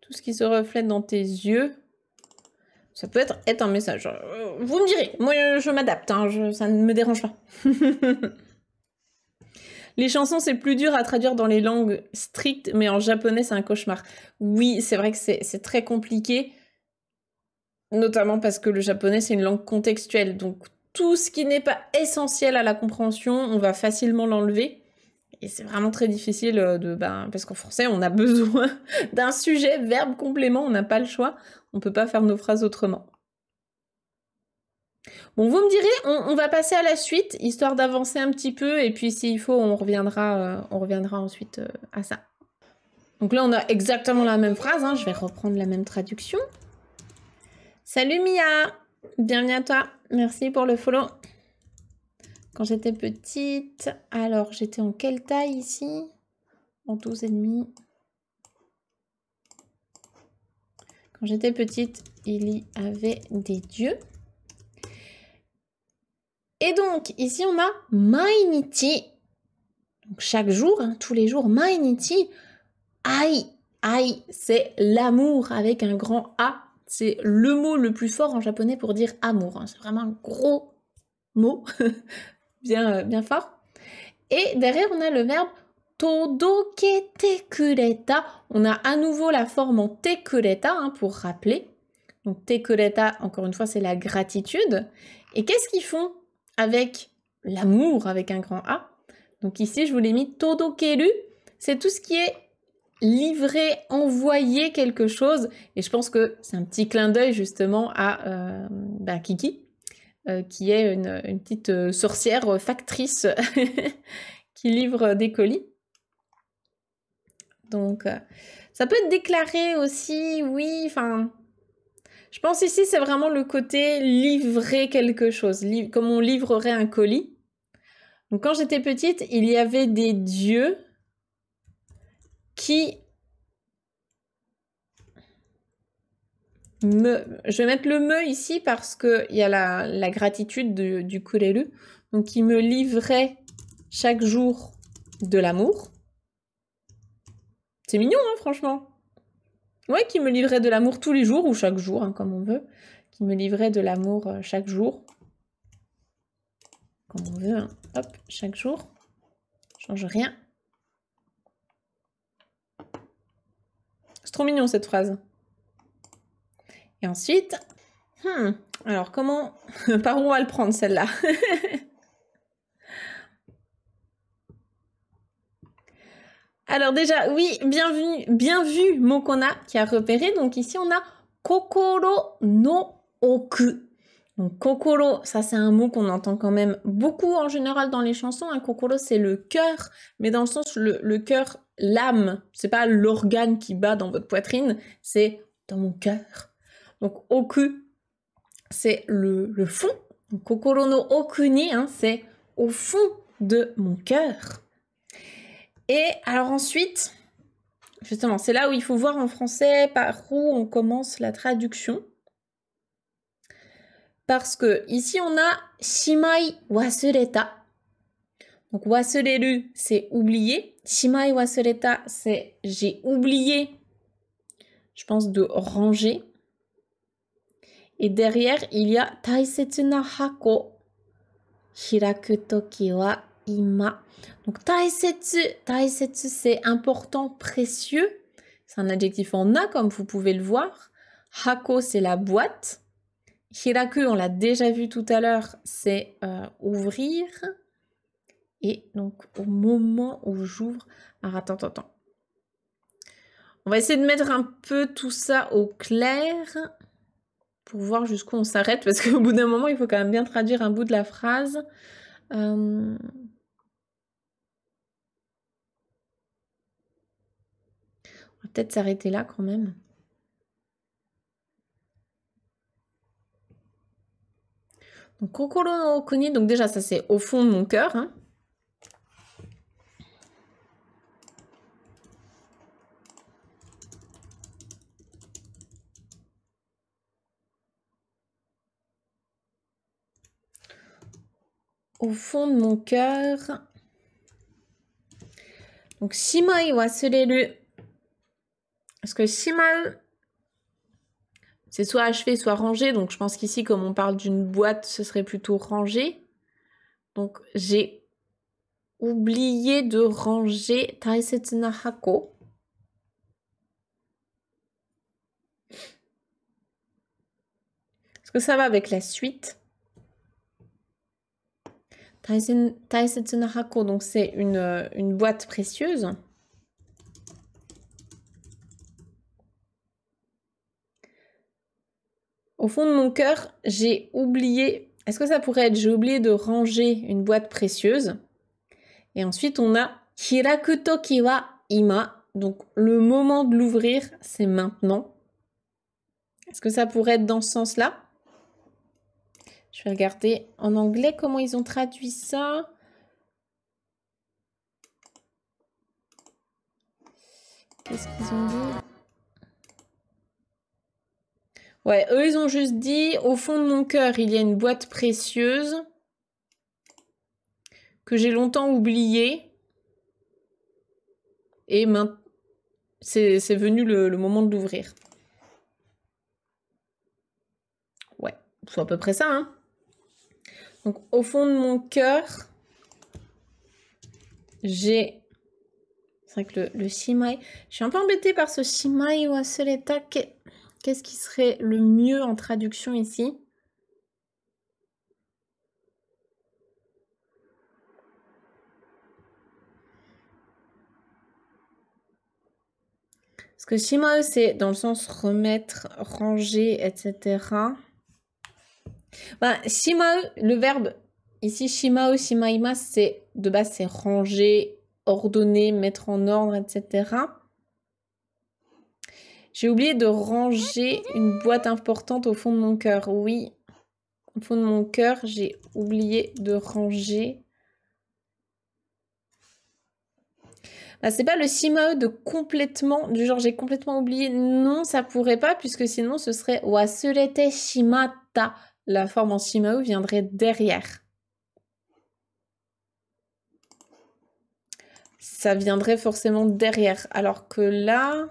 Tout ce qui se reflète dans tes yeux. Ça peut être, un message. Euh, vous me direz, moi je m'adapte, hein, ça ne me dérange pas. Les chansons, c'est plus dur à traduire dans les langues strictes, mais en japonais, c'est un cauchemar. Oui, c'est vrai que c'est très compliqué, notamment parce que le japonais, c'est une langue contextuelle, donc tout ce qui n'est pas essentiel à la compréhension, on va facilement l'enlever. Et c'est vraiment très difficile euh, de, ben, parce qu'en français, on a besoin d'un sujet, verbe, complément, on n'a pas le choix. On ne peut pas faire nos phrases autrement. Bon, vous me direz, on, va passer à la suite, histoire d'avancer un petit peu, et puis s'il faut, on reviendra, euh, on reviendra ensuite euh, à ça. Donc là, on a exactement la même phrase, hein, je vais reprendre la même traduction. Salut Mia, bienvenue à toi. Merci pour le follow. Quand j'étais petite, alors j'étais en quelle taille ici En 12,5 et demi. Quand j'étais petite, il y avait des dieux. Et donc, ici, on a Mainiti. Donc, chaque jour, hein, tous les jours, Mainiti. Aïe, aïe, c'est l'amour avec un grand A c'est le mot le plus fort en japonais pour dire amour. Hein. C'est vraiment un gros mot, bien, euh, bien fort. Et derrière, on a le verbe todoketekureta. On a à nouveau la forme en tekureta hein, pour rappeler. Donc tekureta, encore une fois, c'est la gratitude. Et qu'est-ce qu'ils font avec l'amour, avec un grand A Donc ici, je vous l'ai mis todokeru. C'est tout ce qui est livrer, envoyer quelque chose. Et je pense que c'est un petit clin d'œil justement à euh, bah, Kiki, euh, qui est une, petite euh, sorcière factrice qui livre des colis. Donc, ça peut être déclaré aussi, oui, enfin... Je pense ici, c'est vraiment le côté livrer quelque chose, comme on livrerait un colis. Donc, quand j'étais petite, il y avait des dieux qui me... Je vais mettre le me ici parce il y a la, gratitude du Kurelu. Donc, qui me livrait chaque jour de l'amour. C'est mignon, hein, franchement. Ouais, qui me livrait de l'amour tous les jours, ou chaque jour, hein, comme on veut. Qui me livrait de l'amour euh, chaque jour. Comme on veut, hein. hop, chaque jour. Change rien. C'est trop mignon cette phrase. Et ensuite, hmm, alors comment, par où on va le prendre celle-là Alors déjà, oui, bienvenue, bien vu, mot qu'on a, qui a repéré. Donc ici, on a Kokoro no Oku. Donc kokoro, ça c'est un mot qu'on entend quand même beaucoup en général dans les chansons. Un hein. cocolo, c'est le cœur, mais dans le sens le, cœur, l'âme. C'est pas l'organe qui bat dans votre poitrine, c'est dans mon cœur. Donc oku, c'est le, fond. Donc, kokoro no okuni, hein, c'est au fond de mon cœur. Et alors ensuite, justement, c'est là où il faut voir en français par où on commence la traduction. Parce que ici, on a shimai wasureta. Donc wasureru, c'est oublier. Shimai wasureta, c'est j'ai oublié. Je pense de ranger. Et derrière, il y a taisetsu na hako. Hiraku toki wa ima. Donc taisetsu, taisetsu c'est important, précieux. C'est un adjectif en a comme vous pouvez le voir. Hako c'est la boîte queue on l'a déjà vu tout à l'heure, c'est euh, ouvrir. Et donc, au moment où j'ouvre... Alors, attends, attends, attends. On va essayer de mettre un peu tout ça au clair pour voir jusqu'où on s'arrête, parce qu'au bout d'un moment, il faut quand même bien traduire un bout de la phrase. Euh, on va peut-être s'arrêter là quand même. Donc, Kokoro no Okuni, donc déjà, ça c'est au fond de mon cœur. Hein. Au fond de mon cœur. Donc, Shimai est Parce que Shimai, c'est soit achevé, soit rangé. Donc je pense qu'ici, comme on parle d'une boîte, ce serait plutôt rangé. Donc j'ai oublié de ranger Taisetsu Est-ce que ça va avec la suite Taisetsu donc c'est une, euh, une boîte précieuse. Au fond de mon cœur, j'ai oublié, est-ce que ça pourrait être j'ai oublié de ranger une boîte précieuse Et ensuite, on a Hirakuto kiwa ima. Donc le moment de l'ouvrir, c'est maintenant. Est-ce que ça pourrait être dans ce sens-là Je vais regarder en anglais comment ils ont traduit ça. Qu'est-ce qu'ils ont dit Ouais, eux, ils ont juste dit, au fond de mon cœur, il y a une boîte précieuse que j'ai longtemps oubliée. Et maintenant, c'est venu le, moment de l'ouvrir. Ouais, c'est à peu près ça, hein. Donc, au fond de mon cœur, j'ai... C'est vrai que le, le Je suis un peu embêtée par ce shimai ou est Qu'est-ce qui serait le mieux en traduction ici Parce que Shimao, c'est dans le sens remettre, ranger, etc. Bah shimao, le verbe ici, shimao, shimaima, c'est de base, c'est ranger, ordonner, mettre en ordre, etc. J'ai oublié de ranger une boîte importante au fond de mon cœur. Oui, au fond de mon cœur, j'ai oublié de ranger. Bah, c'est pas le shimao de complètement, du genre j'ai complètement oublié. Non, ça pourrait pas, puisque sinon ce serait wasurete shimata. La forme en shimao viendrait derrière. Ça viendrait forcément derrière. Alors que là.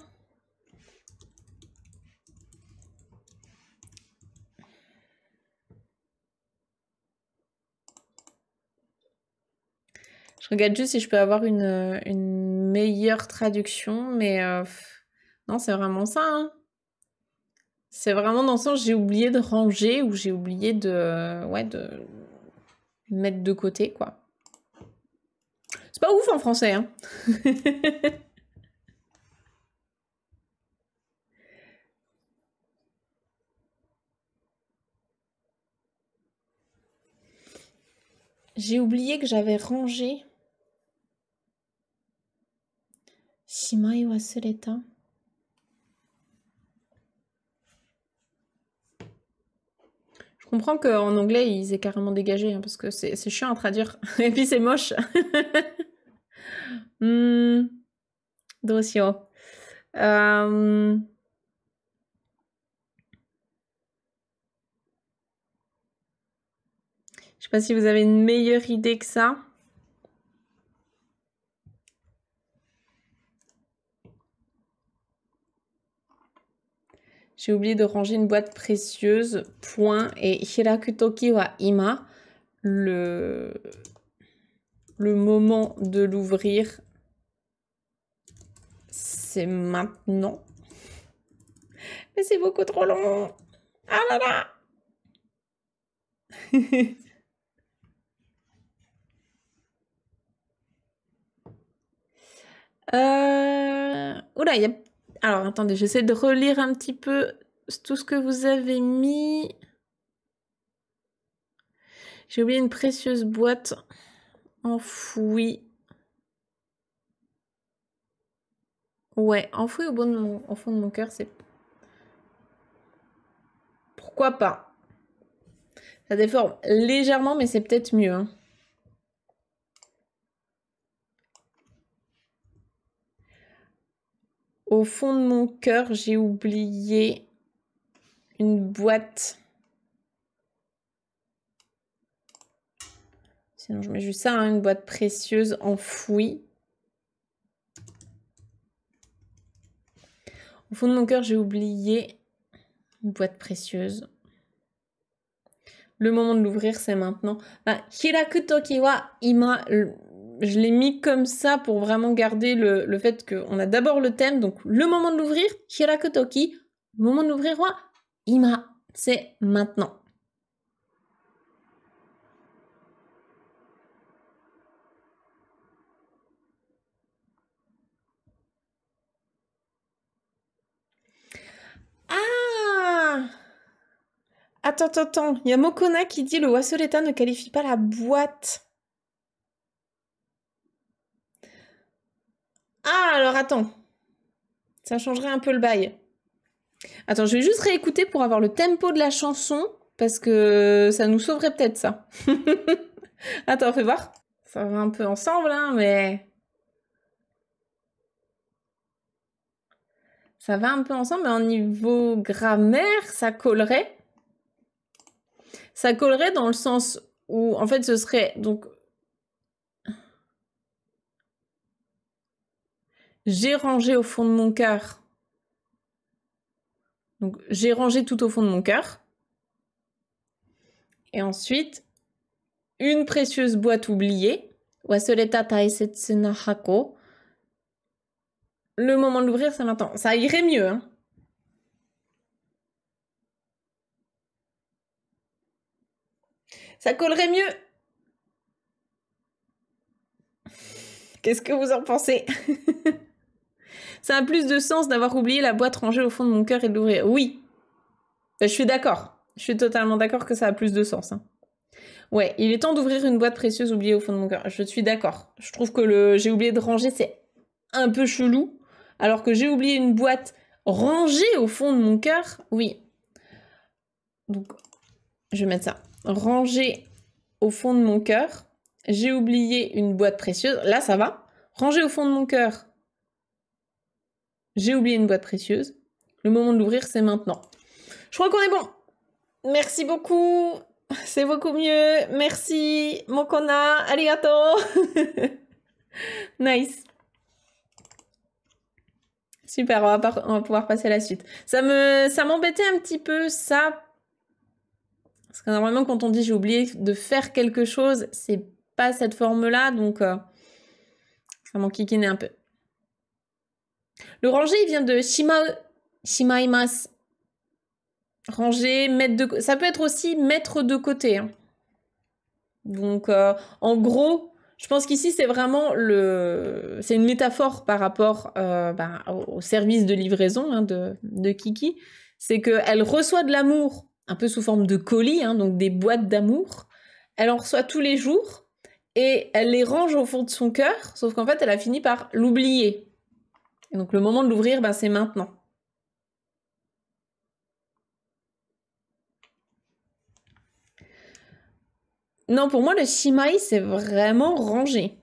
regarde juste si je peux avoir une, meilleure traduction, mais euh, non, c'est vraiment ça. Hein. C'est vraiment dans le sens j'ai oublié de ranger ou j'ai oublié de, ouais, de mettre de côté, quoi. C'est pas ouf en français, hein. J'ai oublié que j'avais rangé. je comprends qu'en anglais, ils est carrément dégagé, hein, parce que c'est chiant à traduire. Et puis c'est moche. Hmm. Euh, je sais pas si vous avez une meilleure idée que ça. J'ai oublié de ranger une boîte précieuse. Point. Et Hirakutoki wa ima. Le, le moment de l'ouvrir, c'est maintenant. Mais c'est beaucoup trop long. Ah là là Euh... Oula, il y a alors attendez, j'essaie de relire un petit peu tout ce que vous avez mis. J'ai oublié une précieuse boîte enfouie. Ouais, enfouie au, bon fond de mon cœur, c'est... Pourquoi pas Ça déforme légèrement, mais c'est peut-être mieux. Hein. Au fond de mon cœur, j'ai oublié une boîte. Sinon, je mets juste ça, hein, une boîte précieuse enfouie. Au fond de mon cœur, j'ai oublié une boîte précieuse. Le moment de l'ouvrir, c'est maintenant. Bah, kuto wa ima je l'ai mis comme ça pour vraiment garder le, fait qu'on a d'abord le thème, donc le moment de l'ouvrir, le moment de l'ouvrir, Ima, c'est maintenant. Ah Attends, attends, attends, il y a Mokona qui dit le Wasoleta ne qualifie pas la boîte. Ah, alors attends. Ça changerait un peu le bail. Attends, je vais juste réécouter pour avoir le tempo de la chanson, parce que ça nous sauverait peut-être ça. attends, fais voir. Ça va un peu ensemble, hein, mais... Ça va un peu ensemble, mais en niveau grammaire, ça collerait. Ça collerait dans le sens où, en fait, ce serait donc J'ai rangé au fond de mon cœur. Donc j'ai rangé tout au fond de mon cœur. Et ensuite, une précieuse boîte oubliée. Le moment de l'ouvrir, c'est maintenant. Ça irait mieux. Hein. Ça collerait mieux. Qu'est-ce que vous en pensez Ça a plus de sens d'avoir oublié la boîte rangée au fond de mon cœur et de l'ouvrir. Oui. Ben, je suis d'accord. Je suis totalement d'accord que ça a plus de sens. Hein. Ouais, il est temps d'ouvrir une boîte précieuse oubliée au fond de mon cœur. Je suis d'accord. Je trouve que le j'ai oublié de ranger, c'est un peu chelou. Alors que j'ai oublié une boîte rangée au fond de mon cœur, oui. Donc, je vais mettre ça. Rangée au fond de mon cœur. J'ai oublié une boîte précieuse. Là, ça va. Rangée au fond de mon cœur, j'ai oublié une boîte précieuse. Le moment de l'ouvrir, c'est maintenant. Je crois qu'on est bon. Merci beaucoup. C'est beaucoup mieux. Merci. Mokona. Arigato. nice. Super, on va, pouvoir passer à la suite. Ça me, ça m'embêtait un petit peu ça. Parce que normalement, quand on dit j'ai oublié de faire quelque chose, c'est pas cette forme-là. Donc, euh, ça m'enquiquinait un peu. Le ranger, il vient de shima, shimaimas. Ranger, mettre de... Ça peut être aussi mettre de côté. Hein. Donc, euh, en gros, je pense qu'ici, c'est vraiment le... C'est une métaphore par rapport euh, ben, au service de livraison hein, de, Kiki. C'est qu'elle reçoit de l'amour, un peu sous forme de colis, hein, donc des boîtes d'amour. Elle en reçoit tous les jours et elle les range au fond de son cœur, sauf qu'en fait, elle a fini par l'oublier. Et donc le moment de l'ouvrir, ben, c'est maintenant. Non, pour moi, le shimaï, c'est vraiment rangé.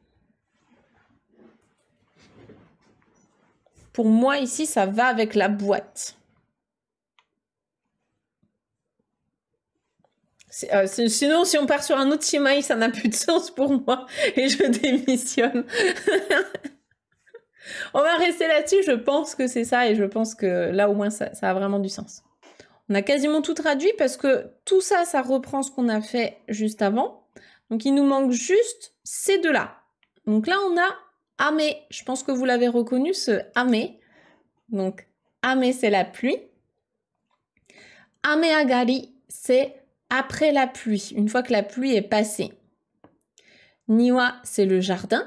Pour moi, ici, ça va avec la boîte. Euh, sinon, si on part sur un autre shimaï, ça n'a plus de sens pour moi et je démissionne. on va rester là-dessus. Je pense que c'est ça et je pense que là, au moins, ça, a vraiment du sens. On a quasiment tout traduit parce que tout ça, ça reprend ce qu'on a fait juste avant. Donc, il nous manque juste ces deux-là. Donc là, on a amé. Je pense que vous l'avez reconnu, ce amé. Donc, amé, c'est la pluie. Ame agari, c'est après la pluie, une fois que la pluie est passée. Niwa, c'est le jardin.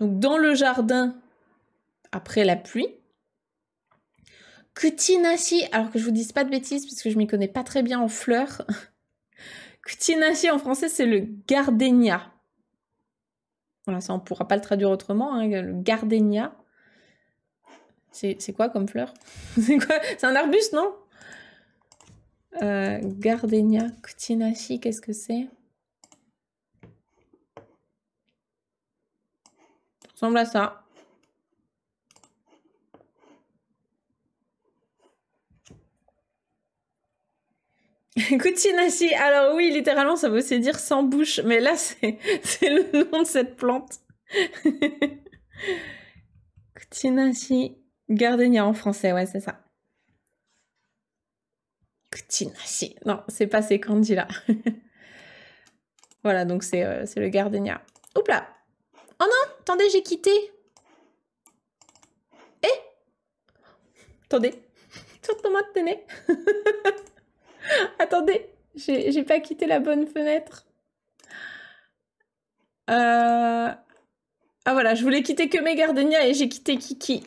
Donc dans le jardin, après la pluie. Kutinashi, alors que je vous dise pas de bêtises parce que je m'y connais pas très bien en fleurs. Kutinashi en français c'est le gardenia. Voilà, ça on pourra pas le traduire autrement, hein, le gardenia. C'est quoi comme fleur C'est quoi C'est un arbuste, non euh, Gardenia, Kutinashi, qu'est-ce que c'est ressemble à ça. Kuchinashi, alors oui, littéralement, ça veut aussi dire sans bouche, mais là, c'est le nom de cette plante. Kuchinashi gardenia en français, ouais, c'est ça. Kuchinashi. Non, c'est pas ces candy là. voilà, donc euh, c'est le gardenia. Oups là Oh non, attendez, j'ai quitté. Eh Attendez. Attendez, j'ai pas quitté la bonne fenêtre. Euh, ah voilà, je voulais quitter que mes gardenias et j'ai quitté Kiki.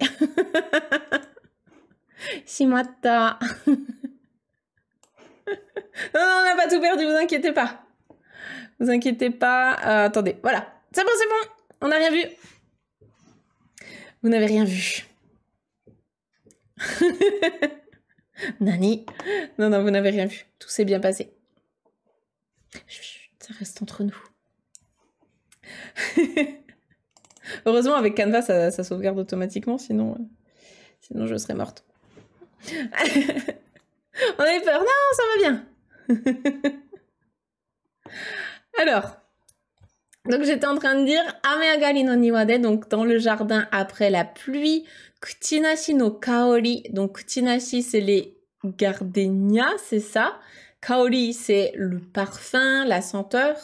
Simata, non, non, on n'a pas tout perdu, vous inquiétez pas. Vous inquiétez pas. Euh, attendez, voilà. C'est bon, c'est bon. On n'a rien vu. Vous n'avez rien vu. Nani Non, non, vous n'avez rien vu. Tout s'est bien passé. ça reste entre nous. Heureusement, avec Canva, ça, sauvegarde automatiquement, sinon, euh, sinon je serais morte. On avait peur. Non, ça va bien. Alors, donc j'étais en train de dire Ameagali no niwade, donc dans le jardin après la pluie, Kutinashi no kaori, donc Kutinashi c'est les gardénias, c'est ça. Kaori c'est le parfum, la senteur.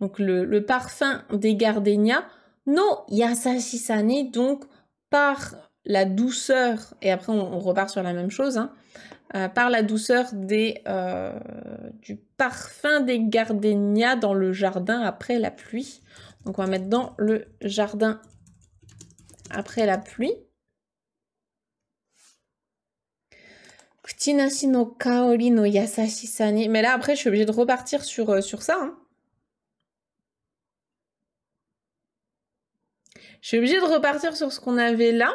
Donc le, parfum des gardénias. No sani donc par la douceur, et après on, on repart sur la même chose, hein, euh, par la douceur euh, du parfum des gardénias dans le jardin après la pluie. Donc on va mettre dans le jardin après la pluie. no kaori no Mais là après je suis obligée de repartir sur, euh, sur ça. Hein. Je suis obligée de repartir sur ce qu'on avait là.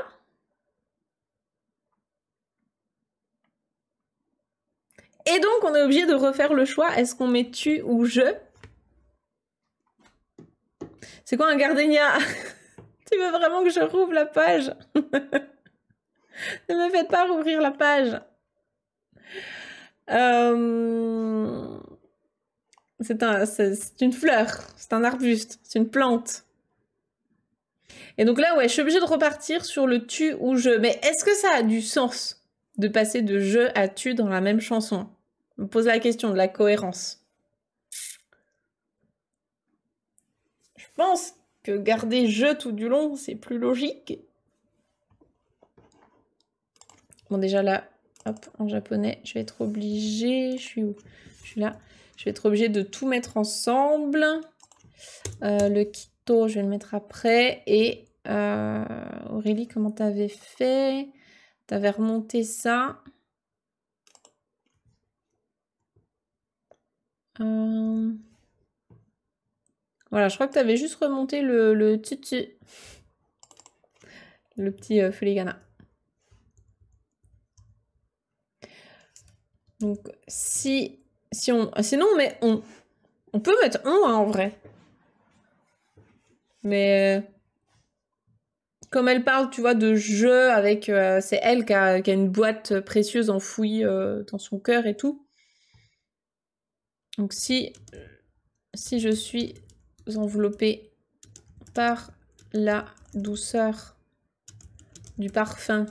Et donc, on est obligé de refaire le choix. Est-ce qu'on met tu ou je C'est quoi un gardénia Tu veux vraiment que je rouvre la page Ne me faites pas rouvrir la page. Euh, c'est une fleur, c'est un arbuste, c'est une plante. Et donc là, ouais, je suis obligée de repartir sur le tu ou je. Mais est-ce que ça a du sens de passer de je à tu dans la même chanson me pose la question de la cohérence. Je pense que garder je tout du long, c'est plus logique. Bon, déjà là, hop, en japonais, je vais être obligée. Je suis où Je suis là. Je vais être obligée de tout mettre ensemble. Euh, le Kito, je vais le mettre après. Et euh, Aurélie, comment t'avais fait T'avais remonté ça. Euh, voilà, je crois que tu avais juste remonté le, le Le petit euh, fuligana. Donc, si, si on... Sinon, on met on. On peut mettre on, hein, en vrai. Mais... Comme elle parle, tu vois, de jeu avec... Euh, c'est elle qui a, une boîte précieuse enfouie dans son cœur et tout. Donc si, si je suis enveloppée par la douceur du parfum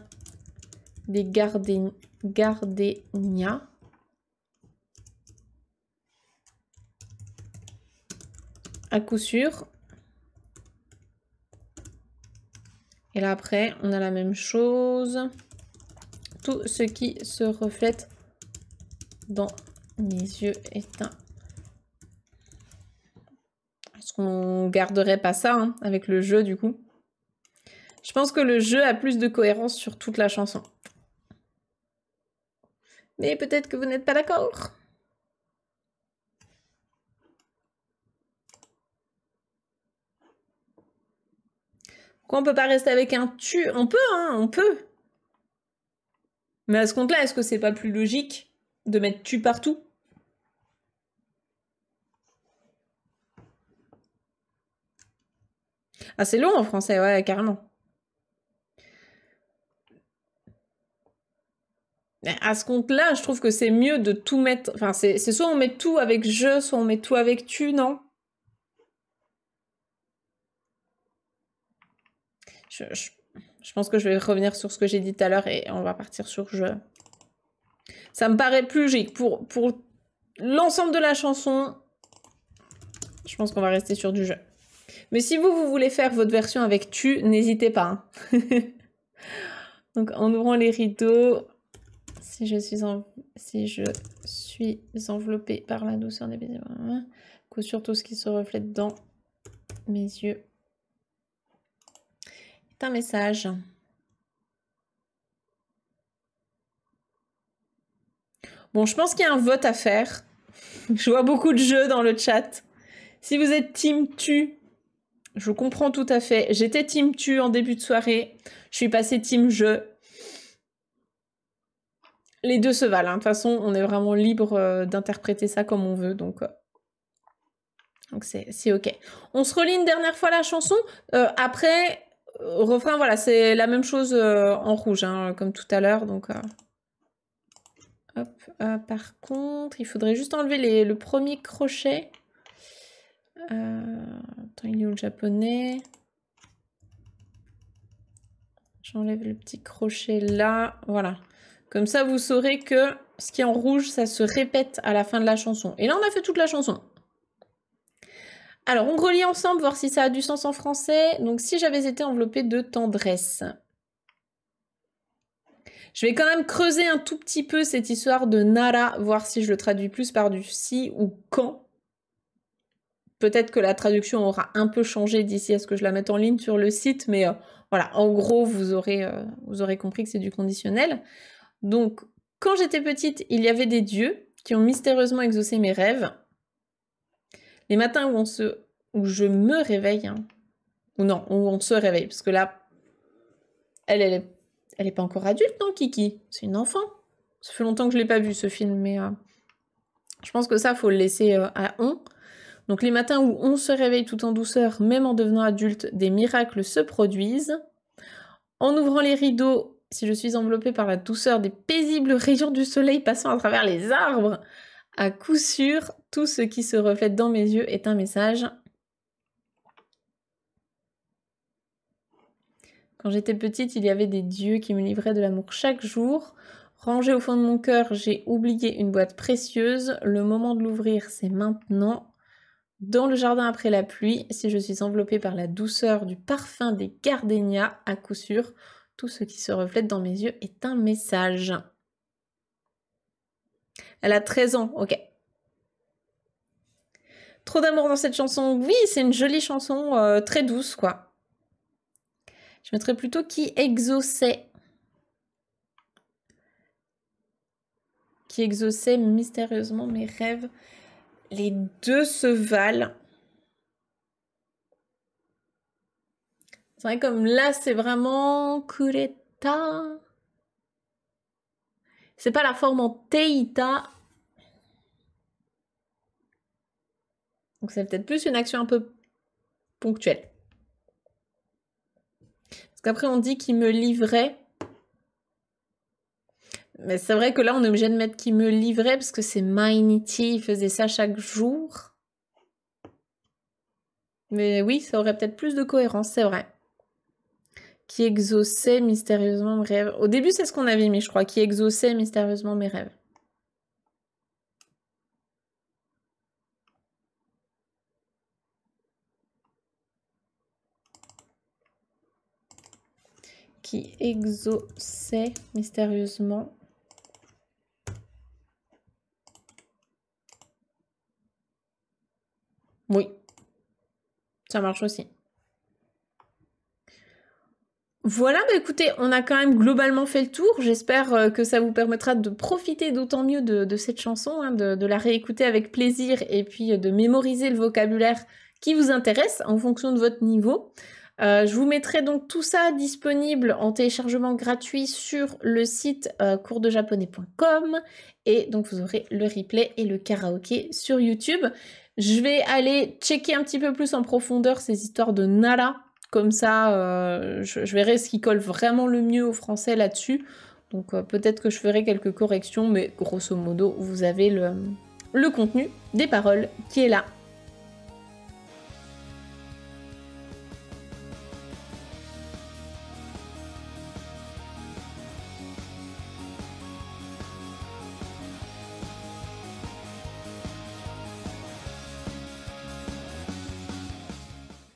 des Gardénia, à coup sûr. Et là après, on a la même chose. Tout ce qui se reflète dans mes yeux éteints. Est-ce qu'on garderait pas ça hein, avec le jeu du coup Je pense que le jeu a plus de cohérence sur toute la chanson. Mais peut-être que vous n'êtes pas d'accord. Pourquoi on peut pas rester avec un tu On peut, hein, on peut. Mais à ce compte-là, est-ce que c'est pas plus logique de mettre tu partout Ah, c'est long en français, ouais, carrément. À ce compte-là, je trouve que c'est mieux de tout mettre. Enfin, c'est soit on met tout avec je, soit on met tout avec tu, non je, je pense que je vais revenir sur ce que j'ai dit tout à l'heure et on va partir sur je. Ça me paraît plus logique. Pour, pour l'ensemble de la chanson, je pense qu'on va rester sur du jeu. Mais si vous, vous voulez faire votre version avec tu, n'hésitez pas. Hein. Donc en ouvrant les rideaux, si je suis, si je suis enveloppée par la douceur des baisers, hein, Surtout ce qui se reflète dans mes yeux. C'est un message. Bon, je pense qu'il y a un vote à faire. Je vois beaucoup de jeux dans le chat. Si vous êtes team tu, je comprends tout à fait. J'étais team tu en début de soirée. Je suis passée team je ». Les deux se valent. Hein. De toute façon, on est vraiment libre euh, d'interpréter ça comme on veut. Donc, euh, donc c'est OK. On se relie une dernière fois la chanson. Euh, après, refrain, voilà, c'est la même chose en rouge, hein, comme tout à l'heure. Donc. Hop, euh, par contre, il faudrait juste enlever le premier crochet. Euh, il est où le japonais J'enlève le petit crochet là, voilà. Comme ça, vous saurez que ce qui est en rouge, ça se répète à la fin de la chanson. Et là, on a fait toute la chanson. Alors, on relie ensemble, voir si ça a du sens en français. Donc, si j'avais été enveloppée de tendresse. Je vais quand même creuser un tout petit peu cette histoire de Nara, voir si je le traduis plus par du si ou quand. Peut-être que la traduction aura un peu changé d'ici à ce que je la mette en ligne sur le site, mais euh, voilà, en gros, vous aurez, euh, vous aurez compris que c'est du conditionnel. Donc, quand j'étais petite, il y avait des dieux qui ont mystérieusement exaucé mes rêves. Les matins où, on se, où je me réveille, hein, ou non, où on se réveille, parce que là, elle, elle est elle n'est pas encore adulte, non, Kiki C'est une enfant. Ça fait longtemps que je ne l'ai pas vu, ce film, mais euh, je pense que ça, faut le laisser euh, à on. Donc les matins où on se réveille tout en douceur, même en devenant adulte, des miracles se produisent. En ouvrant les rideaux, si je suis enveloppée par la douceur des paisibles rayons du soleil passant à travers les arbres, à coup sûr, tout ce qui se reflète dans mes yeux est un message Quand j'étais petite, il y avait des dieux qui me livraient de l'amour chaque jour. Rangée au fond de mon cœur, j'ai oublié une boîte précieuse. Le moment de l'ouvrir, c'est maintenant. Dans le jardin après la pluie, si je suis enveloppée par la douceur du parfum des gardenias, à coup sûr, tout ce qui se reflète dans mes yeux est un message. Elle a 13 ans, ok. Trop d'amour dans cette chanson. Oui, c'est une jolie chanson, euh, très douce, quoi. Je mettrais plutôt qui exauçait. Qui exauçait mystérieusement mes rêves. Les deux se valent. C'est vrai comme là, c'est vraiment kureta. C'est pas la forme en teita. Donc c'est peut-être plus une action un peu ponctuelle. Parce qu'après, on dit qu'il me livrait. Mais c'est vrai que là, on est obligé de mettre qu'il me livrait parce que c'est Mainiti, il faisait ça chaque jour. Mais oui, ça aurait peut-être plus de cohérence, c'est vrai. Qui exauçait mystérieusement mes rêves. Au début, c'est ce qu'on avait mais je crois, qui exauçait mystérieusement mes rêves. qui exauçait mystérieusement. Oui, ça marche aussi. Voilà, bah écoutez, on a quand même globalement fait le tour. J'espère euh, que ça vous permettra de profiter d'autant mieux de, cette chanson, hein, de, la réécouter avec plaisir et puis euh, de mémoriser le vocabulaire qui vous intéresse en fonction de votre niveau. Euh, je vous mettrai donc tout ça disponible en téléchargement gratuit sur le site euh, coursdejaponais.com et donc vous aurez le replay et le karaoké sur YouTube. Je vais aller checker un petit peu plus en profondeur ces histoires de Nala. Comme ça, euh, je, verrai ce qui colle vraiment le mieux au français là-dessus. Donc peut-être que je ferai quelques corrections, mais grosso modo, vous avez le contenu des paroles qui est là.